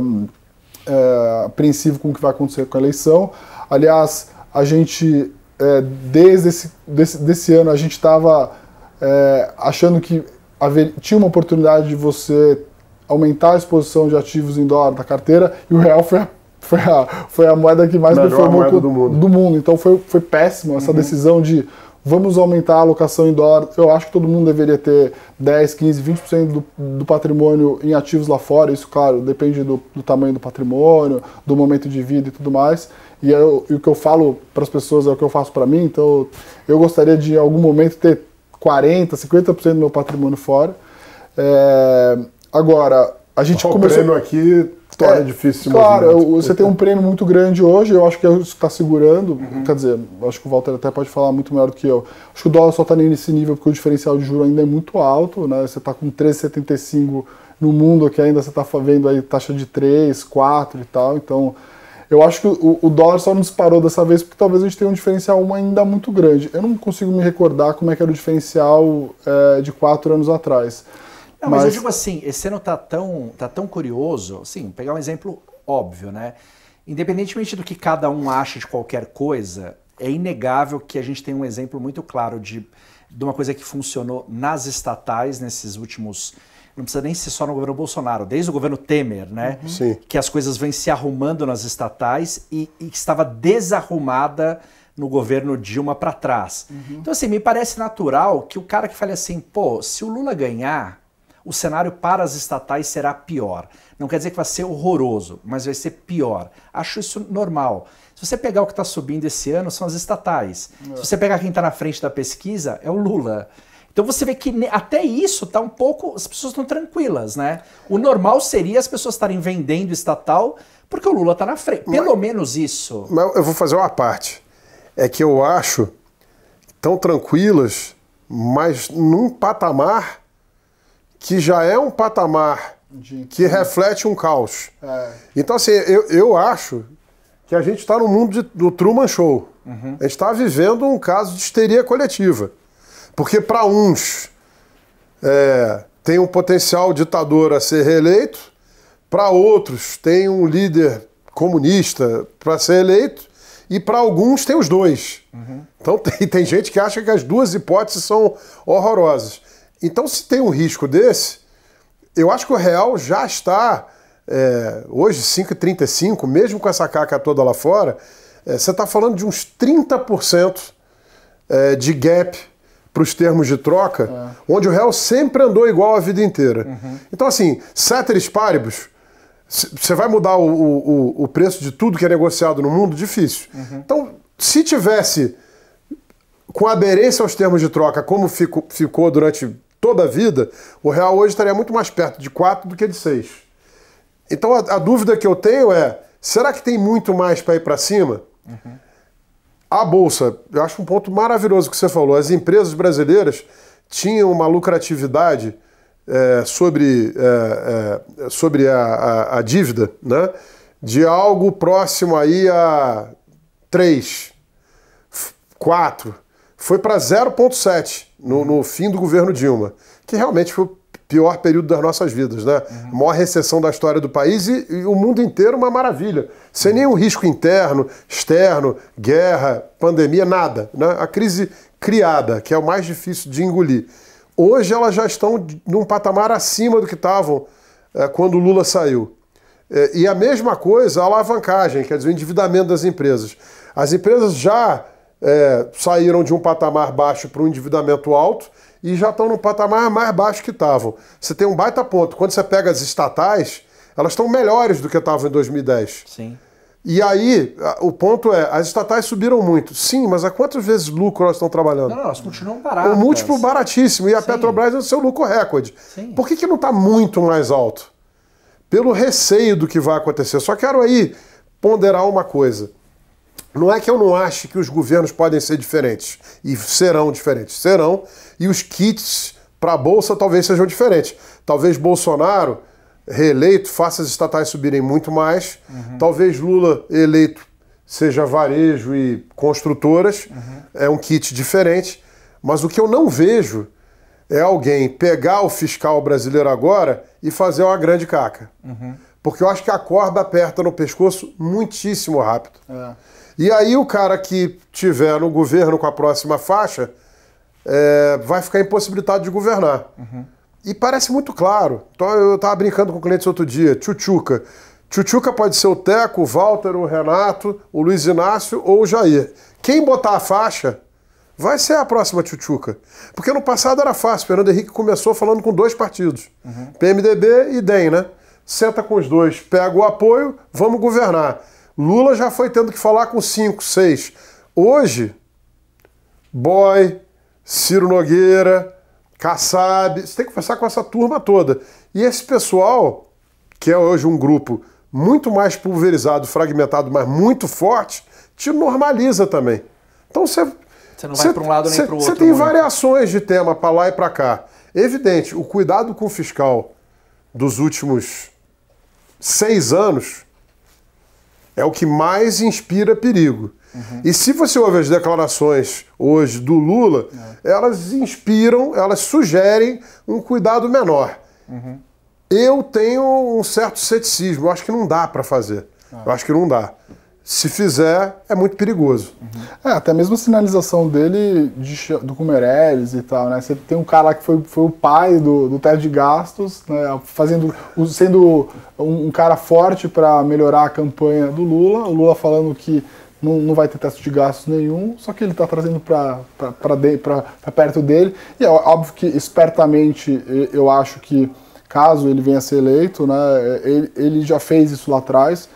é, apreensivo com o que vai acontecer com a eleição. Aliás, a gente é, desde esse desse, desse ano a gente estava é, achando que haver, tinha uma oportunidade de você aumentar a exposição de ativos em dólar da carteira e o real foi a, foi a, foi a moeda que mais Melhor performou do mundo. do mundo. Então foi, foi péssimo essa uhum. decisão de vamos aumentar a alocação em dólar. Eu acho que todo mundo deveria ter 10, 15, 20% do, do patrimônio em ativos lá fora. Isso, claro, depende do, do tamanho do patrimônio, do momento de vida e tudo mais. E, eu, é e o que eu falo para as pessoas é o que eu faço para mim, então eu gostaria de em algum momento ter 40, 50% do meu patrimônio fora. É, agora, a gente começou... aqui torna é, difícil. Claro, eu, você tem um prêmio muito grande hoje, eu acho que está segurando, uhum. quer dizer, acho que o Walter até pode falar muito melhor do que eu. Acho que o dólar só está nesse nível porque o diferencial de juro ainda é muito alto, né? Você está com 3,75 no mundo que ainda você está vendo aí taxa de 3, 4 e tal, então eu acho que o, o, dólar só nos parou dessa vez porque talvez a gente tenha um diferencial ainda muito grande. Eu não consigo me recordar como é que era o diferencial é, de quatro anos atrás. Não, mas... mas... eu digo assim, esse ano tá tão, tá tão curioso, Sim, pegar um exemplo óbvio, né? Independentemente do que cada um acha de qualquer coisa, é inegável que a gente tem um exemplo muito claro de, de uma coisa que funcionou nas estatais nesses últimos não precisa nem ser só no governo Bolsonaro, desde o governo Temer, né? Uhum. Sim. Que as coisas vêm se arrumando nas estatais e, e estava desarrumada no governo Dilma para trás. Uhum. Então, assim, me parece natural que o cara que fale assim, pô, se o Lula ganhar, o cenário para as estatais será pior. Não quer dizer que vai ser horroroso, mas vai ser pior. Acho isso normal. Se você pegar o que está subindo esse ano, são as estatais. Uhum. Se você pegar quem está na frente da pesquisa, é o Lula. Então você vê que até isso tá um pouco. As pessoas estão tranquilas, né? O normal seria as pessoas estarem vendendo estatal porque o Lula está na frente. Pelo mas, menos isso. Mas eu vou fazer uma parte. É que eu acho tão tranquilas, mas num patamar que já é um patamar de... que reflete um caos. É. Então, assim, eu, eu acho que a gente está no mundo de, do Truman Show. Uhum. A gente está vivendo um caso de histeria coletiva. Porque para uns é, tem um potencial ditador a ser reeleito, para outros tem um líder comunista para ser eleito, e para alguns tem os dois. Uhum. Então tem, tem gente que acha que as duas hipóteses são horrorosas. Então, se tem um risco desse, eu acho que o real já está, é, hoje 5,35, mesmo com essa caca toda lá fora, é, você está falando de uns 30% é, de gap para os termos de troca, é. onde o réu sempre andou igual a vida inteira. Uhum. Então, assim, ceteris paribus, você vai mudar o, o, o, preço de tudo que é negociado no mundo? Difícil. Uhum. Então, se tivesse com aderência aos termos de troca, como fico, ficou durante toda a vida, o real hoje estaria muito mais perto de 4 do que de 6. Então, a, a dúvida que eu tenho é: será que tem muito mais para ir para cima? Uhum. A Bolsa, eu acho um ponto maravilhoso que você falou. As empresas brasileiras tinham uma lucratividade é, sobre, é, é, sobre a, a, a, dívida né, de algo próximo aí a 3, 4. Foi para 0,7 no, no fim do governo Dilma, que realmente foi o pior período das nossas vidas, né? Uhum. Maior recessão da história do país e, e o mundo inteiro uma maravilha. Sem nenhum risco interno, externo, guerra, pandemia, nada. Né? A crise criada, que é o mais difícil de engolir. Hoje elas já estão num patamar acima do que estavam é, quando Lula saiu. É, e a mesma coisa a alavancagem, quer dizer, o endividamento das empresas. As empresas já é, saíram de um patamar baixo para um endividamento alto e já estão num patamar mais baixo que estavam. Você tem um baita ponto. Quando você pega as estatais, elas estão melhores do que estavam em 2010. Sim. E aí, o ponto é, as estatais subiram muito. Sim, mas há quantas vezes lucro elas estão trabalhando? Não, elas continuam baratas. O múltiplo baratíssimo. E a Sim. Petrobras é o seu lucro recorde. Sim. Por que, que não está muito mais alto? Pelo receio do que vai acontecer. Só quero aí ponderar uma coisa. Não é que eu não ache que os governos podem ser diferentes. E serão diferentes. Serão. E os kits para a Bolsa talvez sejam diferentes. Talvez Bolsonaro reeleito faça as estatais subirem muito mais. Uhum. Talvez Lula eleito seja varejo e construtoras, uhum. é um kit diferente. Mas o que eu não vejo é alguém pegar o fiscal brasileiro agora e fazer uma grande caca. Uhum. Porque eu acho que a corda aperta no pescoço muitíssimo rápido. É. E aí o cara que tiver no governo com a próxima faixa é, vai ficar impossibilitado de governar. Uhum. E parece muito claro. Eu estava brincando com clientes outro dia, Tchutchuca. Tchutchuca pode ser o Teco, o Walter, o Renato, o Luiz Inácio ou o Jair. Quem botar a faixa vai ser a próxima Tchutchuca. Porque no passado era fácil. Fernando Henrique começou falando com dois partidos, uhum. PMDB e DEM, né? Senta com os dois, pega o apoio, vamos governar. Lula já foi tendo que falar com cinco, seis. Hoje, Boy, Ciro Nogueira, Kassab, você tem que conversar com essa turma toda. E esse pessoal, que é hoje um grupo muito mais pulverizado, fragmentado, mas muito forte, te normaliza também. Então você. Você não vai para um lado nem para o outro. Você tem muito. variações de tema para lá e para cá. Evidente, o cuidado com o fiscal dos últimos seis anos é o que mais inspira perigo. Uhum. E se você ouve as declarações hoje do Lula, é. elas inspiram, elas sugerem um cuidado menor. Uhum. Eu tenho um certo ceticismo, eu acho que não dá para fazer. Ah. Eu acho que não dá. Se fizer, é muito perigoso. Uhum. É, até mesmo a sinalização dele de, do Cumereles e tal, né? Você tem um cara lá que foi, foi o pai do, do de gastos, né? Fazendo, sendo um, um cara forte para melhorar a campanha do Lula. O Lula falando que não, não vai ter teste de gastos nenhum, só que ele está trazendo para perto dele. E é óbvio que, espertamente, eu acho que caso ele venha a ser eleito, né, ele, ele já fez isso lá atrás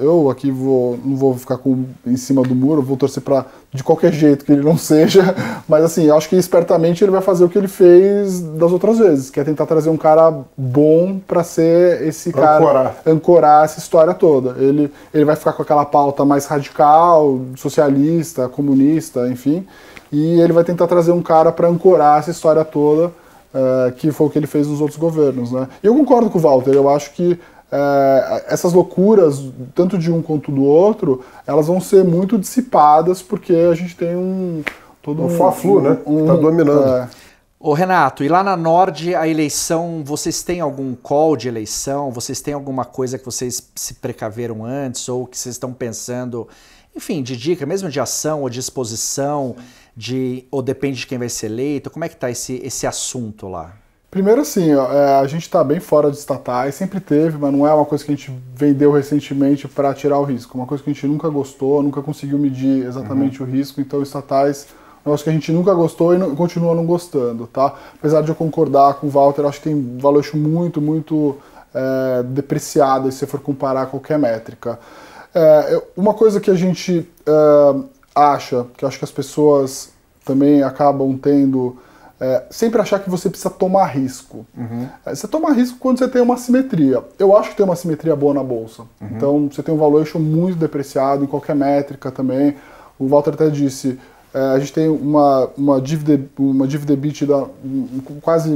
eu aqui vou, não vou ficar com, em cima do muro, vou torcer para de qualquer jeito que ele não seja, mas assim, eu acho que espertamente ele vai fazer o que ele fez das outras vezes, que é tentar trazer um cara bom para ser esse cara ancorar. ancorar. essa história toda. Ele ele vai ficar com aquela pauta mais radical, socialista, comunista, enfim, e ele vai tentar trazer um cara para ancorar essa história toda. Uh, que foi o que ele fez nos outros governos, né? Eu concordo com o Walter. Eu acho que é, essas loucuras, tanto de um quanto do outro, elas vão ser muito dissipadas porque a gente tem um. Todo é um, um flu um, né? Um, tá dominando. É. Ô Renato, e lá na Nord a eleição, vocês têm algum call de eleição? Vocês têm alguma coisa que vocês se precaveram antes ou que vocês estão pensando, enfim, de dica, mesmo de ação ou de exposição, de ou depende de quem vai ser eleito? Como é que tá esse, esse assunto lá? Primeiro, assim, ó, é, a gente está bem fora de estatais, sempre teve, mas não é uma coisa que a gente vendeu recentemente para tirar o risco. Uma coisa que a gente nunca gostou, nunca conseguiu medir exatamente uhum. o risco, então estatais negócio é que a gente nunca gostou e não, continua não gostando, tá? Apesar de eu concordar com o Walter, acho que tem valor muito, muito é, depreciado se você for comparar qualquer métrica. É, uma coisa que a gente é, acha, que acho que as pessoas também acabam tendo é, sempre achar que você precisa tomar risco. Uhum. É, você toma risco quando você tem uma simetria. Eu acho que tem uma simetria boa na bolsa. Uhum. Então você tem um valuation muito depreciado em qualquer métrica também. O Walter até disse. É, a gente tem uma, uma dívida uma dívida da, quase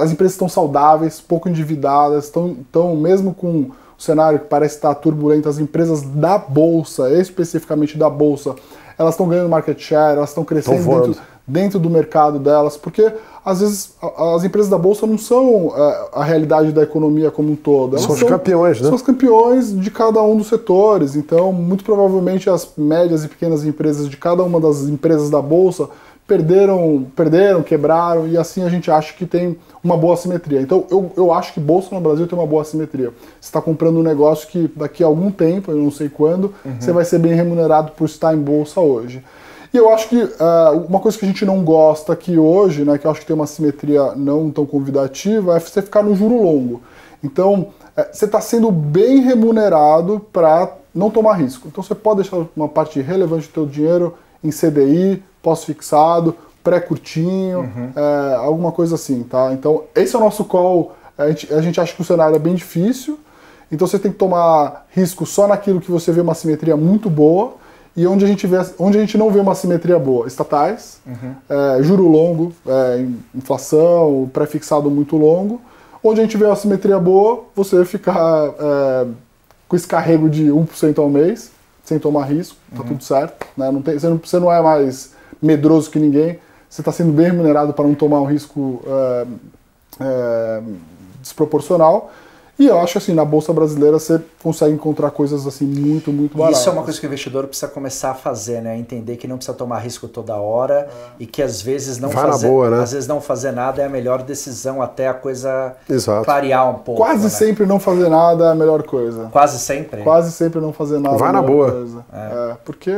as empresas estão saudáveis pouco endividadas estão então mesmo com o cenário que parece estar turbulento as empresas da bolsa especificamente da bolsa elas estão ganhando market share elas estão crescendo dentro, dentro do mercado delas, porque às vezes as empresas da bolsa não são é, a realidade da economia como um todo. Elas são os campeões, né? São os campeões de cada um dos setores. Então, muito provavelmente as médias e pequenas empresas de cada uma das empresas da bolsa perderam, perderam, quebraram e assim a gente acha que tem uma boa simetria. Então, eu, eu acho que bolsa no Brasil tem uma boa simetria. Você está comprando um negócio que daqui a algum tempo, eu não sei quando, uhum. você vai ser bem remunerado por estar em bolsa hoje. E eu acho que uh, uma coisa que a gente não gosta aqui hoje, né, que eu acho que tem uma simetria não tão convidativa, é você ficar no juro longo. Então, é, você está sendo bem remunerado para não tomar risco. Então, você pode deixar uma parte relevante do seu dinheiro em CDI, pós-fixado, pré-curtinho, uhum. é, alguma coisa assim, tá? Então, esse é o nosso call. A gente, a gente acha que o cenário é bem difícil, então você tem que tomar risco só naquilo que você vê uma simetria muito boa e onde a gente, vê, onde a gente não vê uma simetria boa? Estatais, uhum. é, juro longo, é, inflação, pré-fixado muito longo. Onde a gente vê uma simetria boa, você ficar é, com esse carrego de 1% ao mês, sem tomar risco, tá uhum. tudo certo. Né? Não tem, você, não, você não é mais medroso que ninguém, você está sendo bem remunerado para não tomar um risco é, é, desproporcional. E eu acho assim, na Bolsa Brasileira você consegue encontrar coisas assim muito, muito baratas. Isso é uma coisa que o investidor precisa começar a fazer, né? Entender que não precisa tomar risco toda hora é. e que às vezes não Vai fazer, boa, né? às vezes não fazer nada é a melhor decisão até a coisa Exato. clarear um pouco. Quase né? sempre não fazer nada é a melhor coisa. Quase sempre. Quase sempre não fazer nada. Vai é a melhor na boa. Coisa. É. é. porque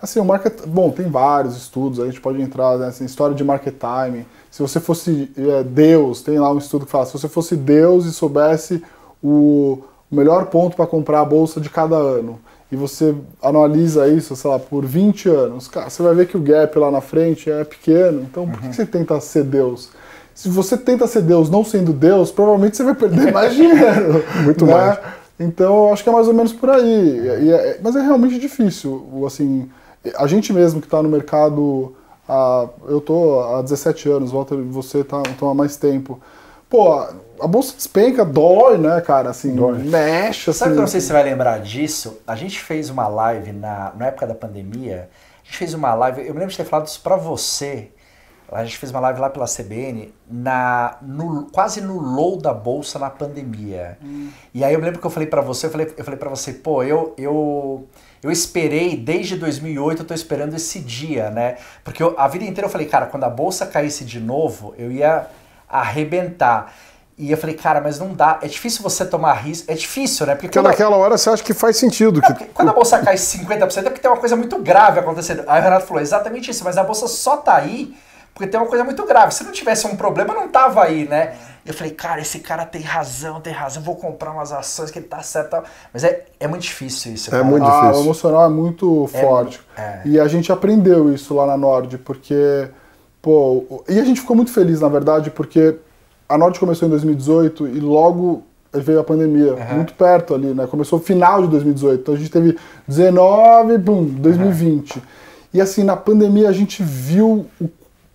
assim, o market, bom, tem vários estudos, a gente pode entrar nessa né, assim, história de market timing se você fosse é, Deus, tem lá um estudo que fala, se você fosse Deus e soubesse o melhor ponto para comprar a bolsa de cada ano, e você analisa isso, sei lá, por 20 anos, cara, você vai ver que o gap lá na frente é pequeno, então por que, uhum. que você tenta ser Deus? Se você tenta ser Deus não sendo Deus, provavelmente você vai perder mais dinheiro. Muito né? mais. Então, eu acho que é mais ou menos por aí. é, mas é realmente difícil. Assim, a gente mesmo que está no mercado eu tô há 17 anos, Walter, você tá, então há mais tempo. Pô, a bolsa despenca, dói, né, cara? Assim, dói. mexe. Assim. Sabe que eu não sei se você vai lembrar disso? A gente fez uma live na, na época da pandemia. A gente fez uma live, eu me lembro de ter falado isso pra você. A gente fez uma live lá pela CBN, na, no, quase no low da bolsa na pandemia. Hum. E aí eu lembro que eu falei para você, eu falei, eu falei para você, pô, eu, eu eu esperei desde 2008, eu tô esperando esse dia, né? Porque eu, a vida inteira eu falei, cara, quando a bolsa caísse de novo, eu ia arrebentar. E eu falei, cara, mas não dá. É difícil você tomar risco. É difícil, né? Porque, porque naquela hora você acha que faz sentido. Não, Quando a bolsa cai 50% é porque tem uma coisa muito grave acontecendo. Aí o Renato falou exatamente isso, mas a bolsa só tá aí porque tem uma coisa muito grave. Se não tivesse um problema, não tava aí, né? Eu falei, cara, esse cara tem razão, tem razão, vou comprar umas ações que ele tá certo. Mas é, é muito difícil isso. É cara. É muito ah, difícil. Ah, o emocional é muito é, forte. É. E a gente aprendeu isso lá na Nord, porque. Pô, e a gente ficou muito feliz, na verdade, porque a Nord começou em 2018 e logo veio a pandemia, uhum. muito perto ali, né? Começou o final de 2018. Então a gente teve 19, bum, 2020. Uhum. E assim, na pandemia a gente viu o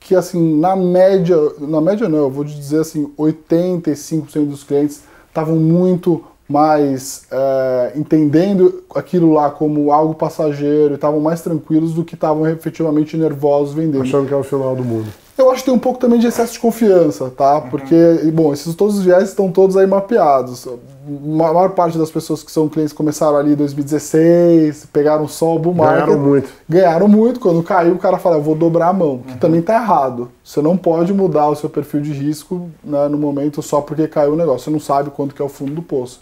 que assim, na média, na média não, eu vou dizer assim, 85% dos clientes estavam muito mais é, entendendo aquilo lá como algo passageiro, estavam mais tranquilos do que estavam efetivamente nervosos vendendo. Achando que era é o final do mundo. Eu acho que tem um pouco também de excesso de confiança, tá? Porque, uhum. bom, esses todos os viés estão todos aí mapeados. A maior parte das pessoas que são clientes começaram ali em 2016, pegaram só o bull market. Ganharam muito. Ganharam muito. Quando caiu, o cara fala, eu vou dobrar a mão, que uhum. também tá errado. Você não pode mudar o seu perfil de risco né, no momento só porque caiu o negócio. Você não sabe quanto que é o fundo do poço.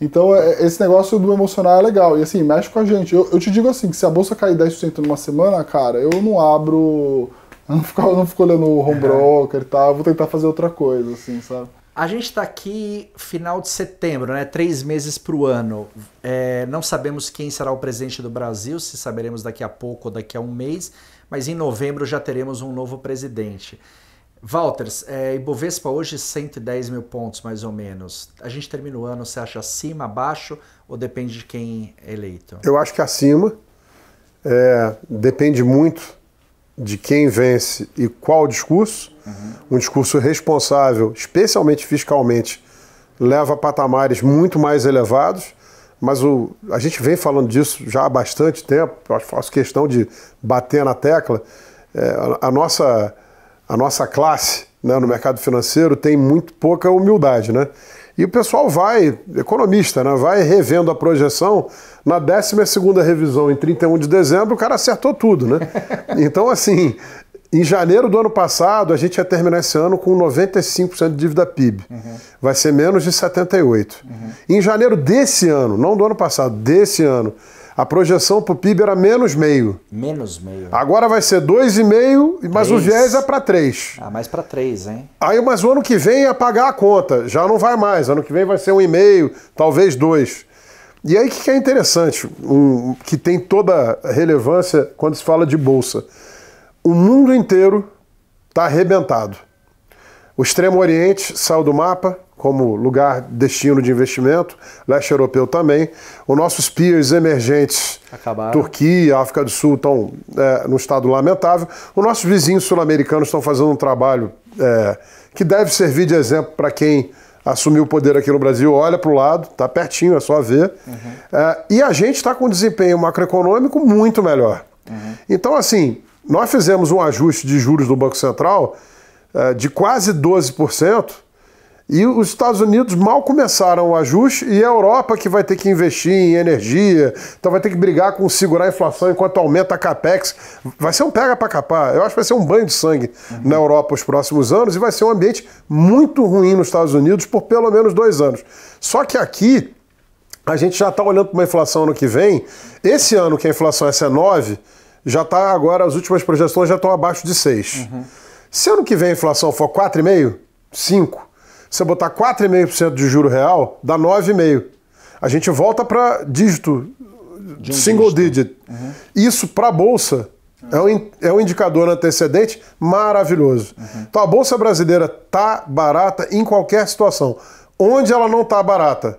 Então, é, esse negócio do emocional é legal. E assim, mexe com a gente. Eu, eu te digo assim, que se a bolsa cair 10% numa semana, cara, eu não abro eu não ficar, não fico olhando o home é. broker e tal, vou tentar fazer outra coisa, assim, sabe? A gente está aqui final de setembro, né? Três meses para o ano. É, não sabemos quem será o presidente do Brasil, se saberemos daqui a pouco ou daqui a um mês, mas em novembro já teremos um novo presidente. Walters, é, Ibovespa hoje 110 mil pontos mais ou menos. A gente termina o ano, você acha acima, abaixo ou depende de quem é eleito? Eu acho que acima. É, depende muito de quem vence e qual discurso. Uhum. Um discurso responsável, especialmente fiscalmente, leva a patamares muito mais elevados. Mas o, a gente vem falando disso já há bastante tempo, eu faço questão de bater na tecla. É, a, a, nossa, a nossa classe né, no mercado financeiro tem muito pouca humildade. Né? E o pessoal vai, economista, né, vai revendo a projeção. Na 12 revisão, em 31 de dezembro, o cara acertou tudo. Né? Então, assim, em janeiro do ano passado, a gente ia terminar esse ano com 95% de dívida PIB. Uhum. Vai ser menos de 78%. Uhum. Em janeiro desse ano, não do ano passado, desse ano, a projeção para o PIB era menos meio. Menos meio. Agora vai ser 2,5, mas o viés é para 3. Ah, mais para 3, hein? Aí, mas o ano que vem é pagar a conta. Já não vai mais. Ano que vem vai ser 1,5, talvez 2. E aí o que é interessante, um, que tem toda relevância quando se fala de bolsa. O mundo inteiro está arrebentado. O Extremo Oriente saiu do mapa, como lugar, destino de investimento, leste europeu também. Os nossos peers emergentes, Acabaram. Turquia, África do Sul, estão é, num estado lamentável. Os nossos vizinhos sul-americanos estão fazendo um trabalho é, que deve servir de exemplo para quem assumiu o poder aqui no Brasil, olha para o lado, está pertinho, é só ver. Uhum. É, e a gente está com um desempenho macroeconômico muito melhor. Uhum. Então, assim, nós fizemos um ajuste de juros do Banco Central é, de quase 12%, e os Estados Unidos mal começaram o ajuste e é a Europa que vai ter que investir em energia, então vai ter que brigar com segurar a inflação enquanto aumenta a capex. Vai ser um pega para capar. Eu acho que vai ser um banho de sangue uhum. na Europa os próximos anos e vai ser um ambiente muito ruim nos Estados Unidos por pelo menos dois anos. Só que aqui a gente já está olhando para uma inflação ano que vem. Esse ano que a inflação é 9, já está agora, as últimas projeções já estão abaixo de 6. Uhum. Se ano que vem a inflação for 4,5, 5, você botar 4,5% de juro real, dá 9,5%. A gente volta para dígito, um single dígito. digit. Uhum. Isso para a Bolsa é um, é um indicador antecedente maravilhoso. Uhum. Então a Bolsa Brasileira tá barata em qualquer situação. Onde ela não tá barata?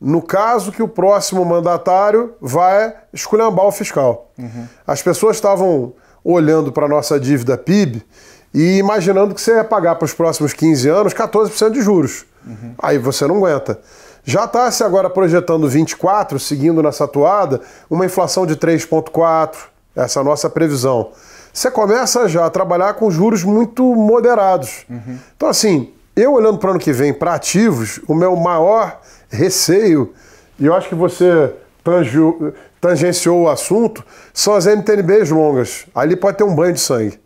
No caso que o próximo mandatário vai esculhambar o fiscal. Uhum. As pessoas estavam olhando para a nossa dívida PIB e imaginando que você ia pagar para os próximos 15 anos 14% de juros. Uhum. Aí você não aguenta. Já está se agora projetando 24, seguindo nessa toada, uma inflação de 3,4, essa é a nossa previsão. Você começa já a trabalhar com juros muito moderados. Uhum. Então, assim, eu olhando para o ano que vem para ativos, o meu maior receio, e eu acho que você tangiu, tangenciou o assunto, são as MTNBs longas. Ali pode ter um banho de sangue.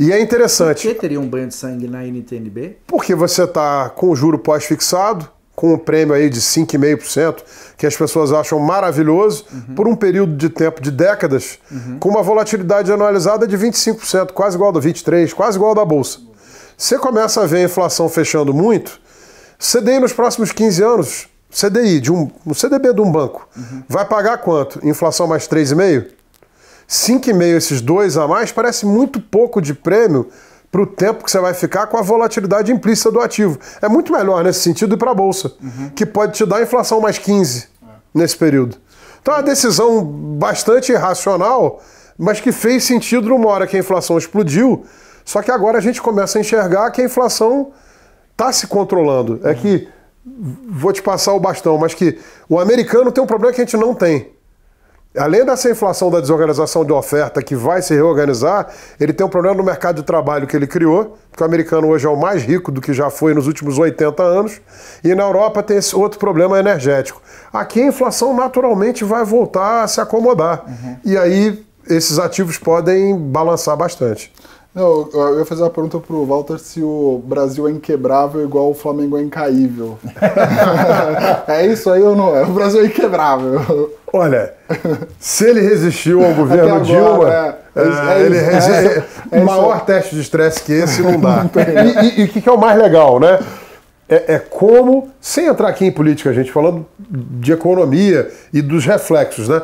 E é interessante. Por que teria um banho de sangue na NTNB? Porque você está com o juro pós-fixado, com um prêmio aí de 5,5%, que as pessoas acham maravilhoso, uhum. por um período de tempo de décadas, uhum. com uma volatilidade anualizada de 25%, quase igual do 23%, quase igual da Bolsa. Você começa a ver a inflação fechando muito, CDI nos próximos 15 anos, CDI, de um, um CDB de um banco, uhum. vai pagar quanto? Inflação mais 3,5%? 5,5 esses dois a mais parece muito pouco de prêmio para o tempo que você vai ficar com a volatilidade implícita do ativo. É muito melhor nesse sentido ir para a Bolsa, uhum. que pode te dar inflação mais 15 é. nesse período. Então é uma decisão bastante irracional, mas que fez sentido numa hora que a inflação explodiu, só que agora a gente começa a enxergar que a inflação está se controlando. É uhum. É que, vou te passar o bastão, mas que o americano tem um problema que a gente não tem Além dessa inflação da desorganização de oferta que vai se reorganizar, ele tem um problema no mercado de trabalho que ele criou, porque o americano hoje é o mais rico do que já foi nos últimos 80 anos, e na Europa tem esse outro problema energético. Aqui a inflação naturalmente vai voltar a se acomodar, uhum. e aí esses ativos podem balançar bastante. Não, eu ia fazer uma pergunta pro Walter se o Brasil é inquebrável igual o Flamengo é incaível. é isso aí ou não é? O Brasil é inquebrável. Olha, se ele resistiu ao governo agora, Dilma, é, é, é, é ele é resiste, é, maior teste de estresse que esse não dá. e o que, que é o mais legal, né? é, como, sem entrar aqui em política, a gente falando de economia e dos reflexos, né?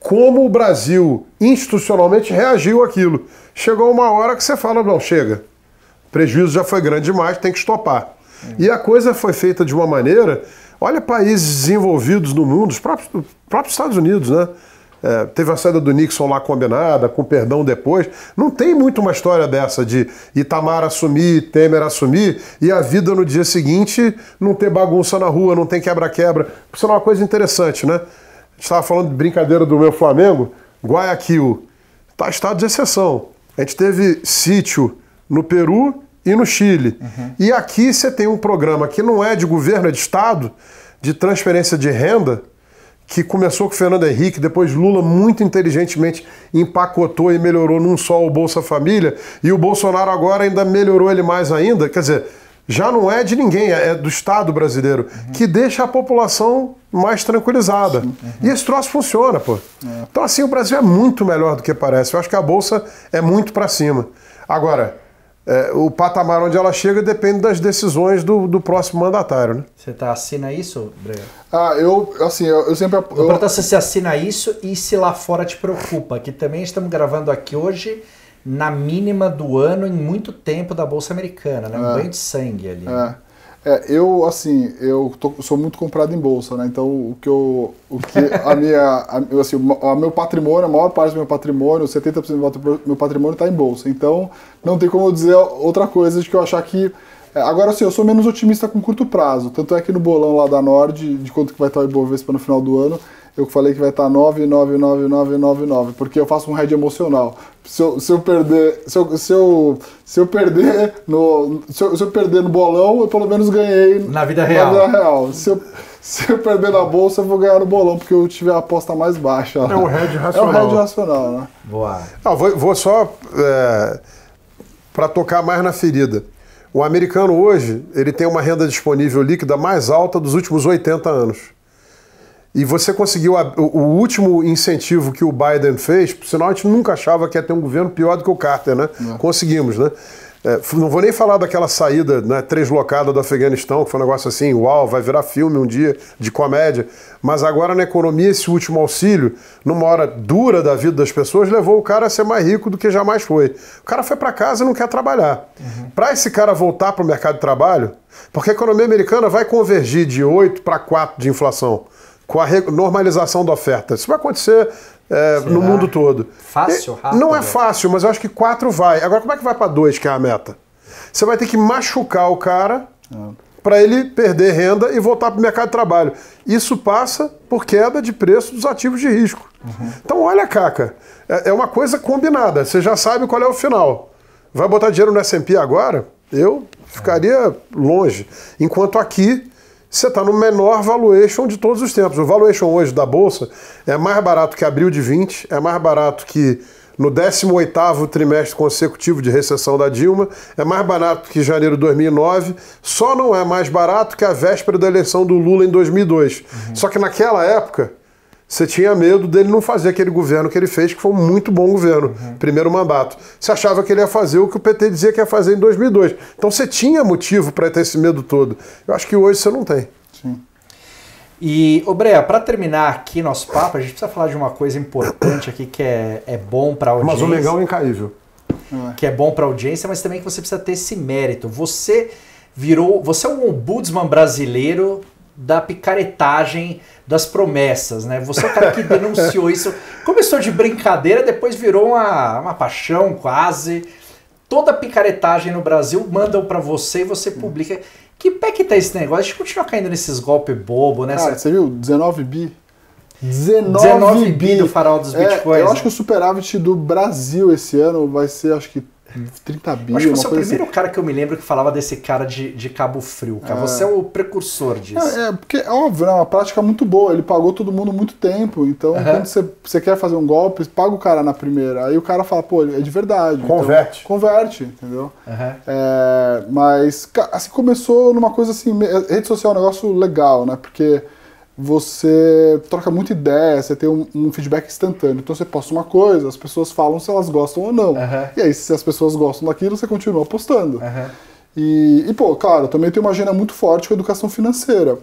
como o Brasil institucionalmente reagiu àquilo. Chegou uma hora que você fala, não, chega. O prejuízo já foi grande demais, tem que estopar. E a coisa foi feita de uma maneira. Olha países desenvolvidos no mundo, os próprios, os próprios Estados Unidos, né? É, teve a saída do Nixon lá combinada, com perdão depois. Não tem muito uma história dessa de Itamar assumir, Temer assumir e a vida no dia seguinte não ter bagunça na rua, não tem quebra-quebra. Isso é uma coisa interessante, né? estava falando de brincadeira do meu Flamengo, Guayaquil está estado de exceção. A gente teve sítio no Peru e no Chile. Uhum. E aqui você tem um programa que não é de governo, é de Estado, de transferência de renda, que começou com Fernando Henrique, depois Lula muito inteligentemente empacotou e melhorou num só o Bolsa Família, e o Bolsonaro agora ainda melhorou ele mais ainda. Quer dizer, já não é de ninguém, é, é do Estado brasileiro, uhum. que deixa a população mais tranquilizada. Uhum. E esse troço funciona, pô. É. Então, assim, o Brasil é muito melhor do que parece. Eu acho que a Bolsa é muito para cima. Agora, é, o patamar onde ela chega depende das decisões do, do próximo mandatário, né? Você tá, assina isso, Breno? Ah, eu, assim, eu, eu sempre... Eu... Eu... É se você assina isso e se lá fora te preocupa, que também estamos gravando aqui hoje na mínima do ano em muito tempo da Bolsa Americana, né? Um é. banho de sangue ali. É. É, eu, assim, eu tô, sou muito comprado em bolsa, né? Então, o que eu. O que a minha. A, assim, o meu patrimônio, a maior parte do meu patrimônio, 70% do meu patrimônio está em bolsa. Então, não tem como eu dizer outra coisa de que eu achar que. É, agora, assim, eu sou menos otimista com curto prazo. Tanto é que no bolão lá da Nord, de quanto que vai estar o Ibovespa no final do ano, eu falei que vai estar 999999, porque eu faço um head emocional. Se eu, se eu perder, se eu, se eu, se eu perder no se eu, se eu, perder no bolão, eu pelo menos ganhei na vida na real. Vida real. Se, eu, se eu perder na bolsa, eu vou ganhar no bolão, porque eu tive a aposta mais baixa. É o né? é head racional. É o head racional, né? Boa. Não, ah, vou, vou só é, para tocar mais na ferida. O americano hoje, ele tem uma renda disponível líquida mais alta dos últimos 80 anos. E você conseguiu a, o, o último incentivo que o Biden fez, Porque sinal a gente nunca achava que ia ter um governo pior do que o Carter, né? É. Conseguimos, né? É, não vou nem falar daquela saída né, treslocada do Afeganistão, que foi um negócio assim, uau, vai virar filme um dia de comédia. Mas agora na economia, esse último auxílio, numa hora dura da vida das pessoas, levou o cara a ser mais rico do que jamais foi. O cara foi para casa e não quer trabalhar. Uhum. Para esse cara voltar para o mercado de trabalho, porque a economia americana vai convergir de 8 para 4 de inflação com a normalização da oferta. Isso vai acontecer é, no mundo todo. Fácil, rápido? Não é fácil, mas eu acho que quatro vai. Agora, como é que vai para dois, que é a meta? Você vai ter que machucar o cara ah. para ele perder renda e voltar para o mercado de trabalho. Isso passa por queda de preço dos ativos de risco. Uhum. Então, olha, Caca, é, é uma coisa combinada. Você já sabe qual é o final. Vai botar dinheiro no S&P agora? Eu ficaria longe. Enquanto aqui você está no menor valuation de todos os tempos. O valuation hoje da Bolsa é mais barato que abril de 20, é mais barato que no 18º trimestre consecutivo de recessão da Dilma, é mais barato que janeiro de 2009, só não é mais barato que a véspera da eleição do Lula em 2002. Uhum. Só que naquela época, você tinha medo dele não fazer aquele governo que ele fez, que foi um muito bom governo, uhum. primeiro mandato. Você achava que ele ia fazer o que o PT dizia que ia fazer em 2002. Então você tinha motivo para ter esse medo todo. Eu acho que hoje você não tem. Sim. E, Obreia, para terminar aqui nosso papo, a gente precisa falar de uma coisa importante aqui que é, é bom para a audiência. Mas o legal, é incaível. É. Que é bom para a audiência, mas também que você precisa ter esse mérito. Você virou. Você é um ombudsman brasileiro da picaretagem das promessas, né? Você é o cara que denunciou isso. Começou de brincadeira, depois virou uma, uma paixão quase. Toda picaretagem no Brasil mandam para você e você hum. publica. Que pé que tá esse negócio? A gente continua caindo nesses golpes bobo, né? Cara, você viu? 19 bi. 19, 19 bi do farol dos é, bitcoins. Eu né? acho que né? o superávit do Brasil esse ano vai ser, acho que 30 bi, Acho que você é o primeiro assim. cara que eu me lembro que falava desse cara de, de Cabo Frio, cara. É. Você é o precursor disso. É, é, porque é óbvio, é uma prática muito boa. Ele pagou todo mundo muito tempo. Então, uhum. quando você, você quer fazer um golpe, paga o cara na primeira. Aí o cara fala, pô, é de verdade. Converte. Então, converte, entendeu? Uhum. É, mas, assim, começou numa coisa assim. Rede social é um negócio legal, né? Porque você troca muita ideia, você tem um, um, feedback instantâneo. Então você posta uma coisa, as pessoas falam se elas gostam ou não. Uhum. E aí, se as pessoas gostam daquilo, você continua postando. Uhum. E, e, pô, claro, também tem uma agenda muito forte com a educação financeira.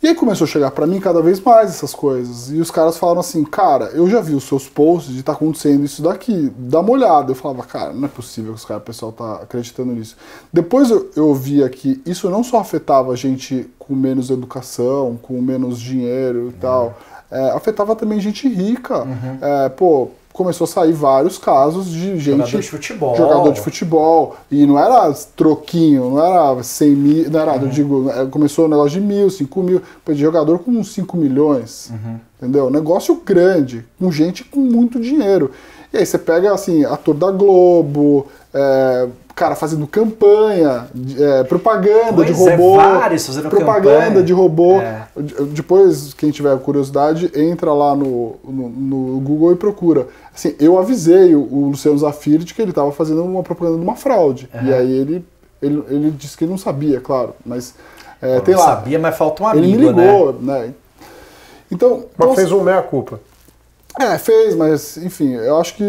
E aí começou a chegar para mim cada vez mais essas coisas. E os caras falaram assim, cara, eu já vi os seus posts de tá acontecendo isso daqui, dá uma olhada. Eu falava, cara, não é possível que os caras, o pessoal tá acreditando nisso. Depois eu, eu via que isso não só afetava a gente com menos educação, com menos dinheiro e uhum. tal, é, afetava também gente rica. Uhum. É, pô, começou a sair vários casos de gente. Jogador de futebol. Jogador de futebol. E não era troquinho, não era 100 mil. Não era, uhum. eu digo, é, começou um negócio de mil, cinco mil. Depois de jogador com uns 5 milhões. Uhum. Entendeu? Negócio grande, com gente com muito dinheiro. E aí você pega, assim, ator da Globo, é, cara fazendo campanha, é, propaganda pois de é, robô. É, vários fazendo propaganda campanha. de robô. É. Depois, quem tiver curiosidade, entra lá no, no, no, Google e procura. Assim, eu avisei o, o Luciano Zafir de que ele estava fazendo uma propaganda de uma fraude. E aí ele, ele, ele disse que não sabia, claro, mas. É, tem lá. sabia, mas falta um amigo, Ele me né? ligou, né? né? Então, mas então, fez um meia-culpa. É, fez, mas enfim, eu acho que.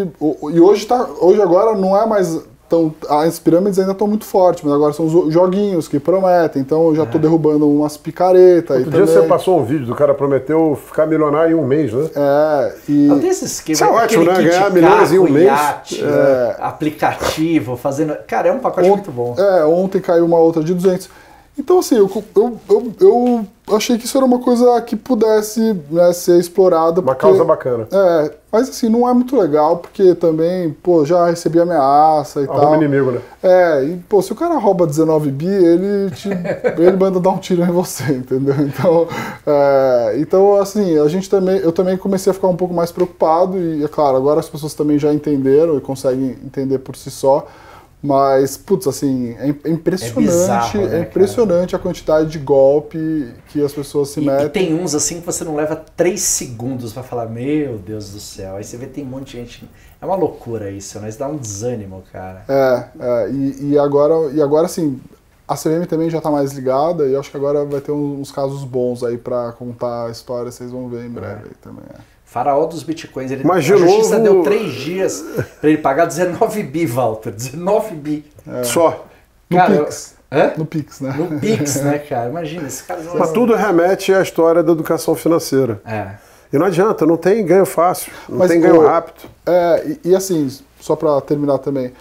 E hoje, tá, hoje agora não é mais então, as pirâmides ainda estão muito fortes, mas agora são os joguinhos que prometem. Então, eu já estou é. derrubando umas picaretas. Outro dia também. você passou um vídeo do cara prometeu ficar milionário em um mês, né? É. E... desses tem esse esquema. Isso é ótimo, né? Ganhar carro, milhões em um mês. Iate, é. Né? Aplicativo, fazendo. Cara, é um pacote muito bom. É, ontem caiu uma outra de 200. Então, assim, eu, eu, eu, eu achei que isso era uma coisa que pudesse né, ser explorada. Uma porque, causa bacana. É, mas assim, não é muito legal, porque também, pô, já recebi ameaça e Arruma tal. inimigo, né? É, e, pô, se o cara rouba 19 bi, ele, te, ele manda dar um tiro em você, entendeu? Então, é, então, assim, a gente também, eu também comecei a ficar um pouco mais preocupado, e é claro, agora as pessoas também já entenderam e conseguem entender por si só. Mas, putz, assim, é, é impressionante. É, bizarro, é né, é impressionante a quantidade de golpe que as pessoas se e, metem. E tem uns assim que você não leva três segundos para falar, meu Deus do céu. Aí você vê tem um monte de gente. É uma loucura isso, né? Isso dá um desânimo, cara. É, é e, e, agora, e agora, assim, a CVM também já tá mais ligada e acho que agora vai ter uns, casos bons aí para contar a história, vocês vão ver em é. breve é. também. É. Faraó dos bitcoins. Ele, Mas a justiça novo... deu três dias para ele pagar 19 bi, Walter. 19 bi. É. Só. No cara, Pix. Hã? No Pix, né? No Pix, né, cara? Imagina, esse cara. Mas é- tudo remete à história da educação financeira. É. E não adianta, não tem ganho fácil, não Mas tem ganho rápido. É, e, e assim, só para terminar também,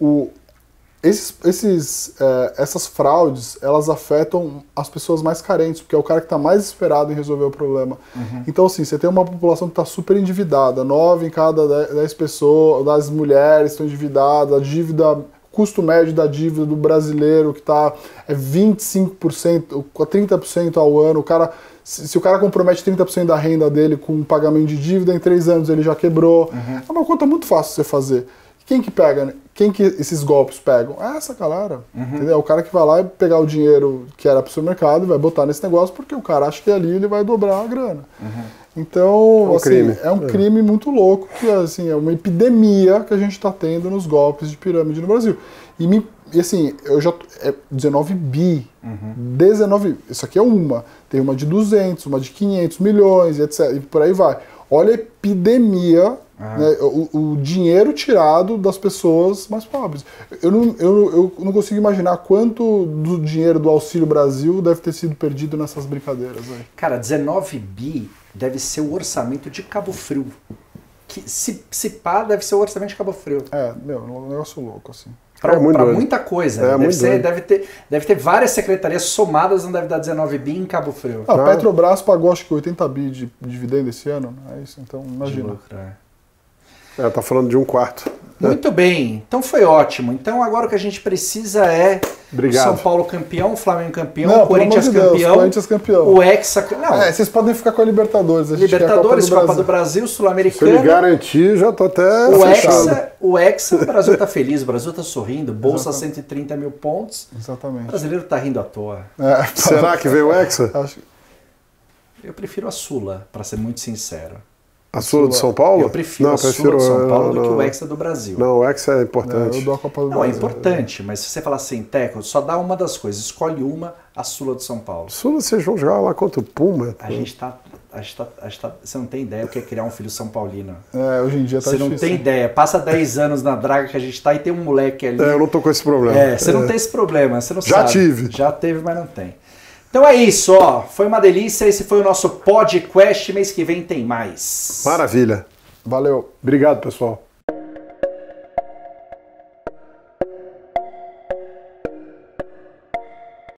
o, esses, esses, é, essas fraudes elas afetam as pessoas mais carentes, porque é o cara que está mais esperado em resolver o problema. Uhum. Então, assim, você tem uma população que está super endividada, nove em cada dez pessoas, das mulheres estão endividadas, a dívida, custo médio da dívida do brasileiro que está é 25%, 30% ao ano, o cara se o cara compromete 30% da renda dele com um pagamento de dívida, em três anos ele já quebrou. Uhum. É uma conta muito fácil de você fazer. Quem que pega? Né? quem que esses golpes pegam? É essa galera. Uhum. Entendeu? O cara que vai lá e pegar o dinheiro que era para o seu mercado e vai botar nesse negócio porque o cara acha que ali ele vai dobrar a grana. Uhum. Então, é um, assim, crime. É um é. crime muito louco, que assim, é uma epidemia que a gente está tendo nos golpes de pirâmide no Brasil. E, me, e assim, eu já. É 19 bi. Uhum. 19. Isso aqui é uma. Tem uma de 200, uma de 500 milhões, etc. E por aí vai. Olha a epidemia ah. Né? O, o, dinheiro tirado das pessoas mais pobres. Eu não, eu, eu não consigo imaginar quanto do dinheiro do Auxílio Brasil deve ter sido perdido nessas brincadeiras. Aí. Cara, 19 bi deve ser o orçamento de Cabo Frio. Que, se, se pá, deve ser o orçamento de Cabo Frio. É, meu, um negócio louco, assim. Pra, é pra muita coisa. Né? É, deve, ser, deve, ter, deve ter várias secretarias somadas, não deve dar 19 bi em Cabo Frio. Ah, a Petrobras pagou acho que 80 bi de dividendo esse ano. Né? É isso, então imagina. De lucro, é. Ela é, tá falando de um quarto. Muito bem, então foi ótimo. Então agora o que a gente precisa é Obrigado. São Paulo campeão, Flamengo campeão, não, Corinthians, de Deus, campeão, Corinthians campeão, o Hexa. Não. É, vocês podem ficar com a Libertadores. A Libertadores, Copa do, Copa do Brasil, Sul-Americana. Se ele garantir, já tô até. O Hexa, o Hexa, o Brasil tá feliz, o Brasil tá sorrindo, bolsa Exatamente. 130 mil pontos. Exatamente. O brasileiro tá rindo à toa. É, Será que veio o Hexa? Acho... Eu prefiro a Sula, para ser muito sincero. A Sula do São Paulo? Eu prefiro não, a prefiro, do São Paulo não, do que o Hexa do Brasil. Não, o Hexa é importante. Não, é, eu dou a Copa do não, é Brasil. é importante, mas se você falar assim, Teco, só dá uma das coisas, escolhe uma, a Sula do São Paulo. Sula, vocês vão jogar lá contra o Puma? A gente tá. A gente tá, a gente tá você não tem ideia o que é criar um filho São Paulino. É, hoje em dia tá Você difícil. não tem ideia. Passa 10 anos na draga que a gente tá e tem um moleque ali. É, eu não tô com esse problema. É, você é. não tem esse problema, você não Já sabe. Já tive. Já teve, mas não tem. Então é isso, ó. Foi uma delícia. Esse foi o nosso podcast. Mês que vem tem mais. Maravilha. Valeu. Obrigado, pessoal.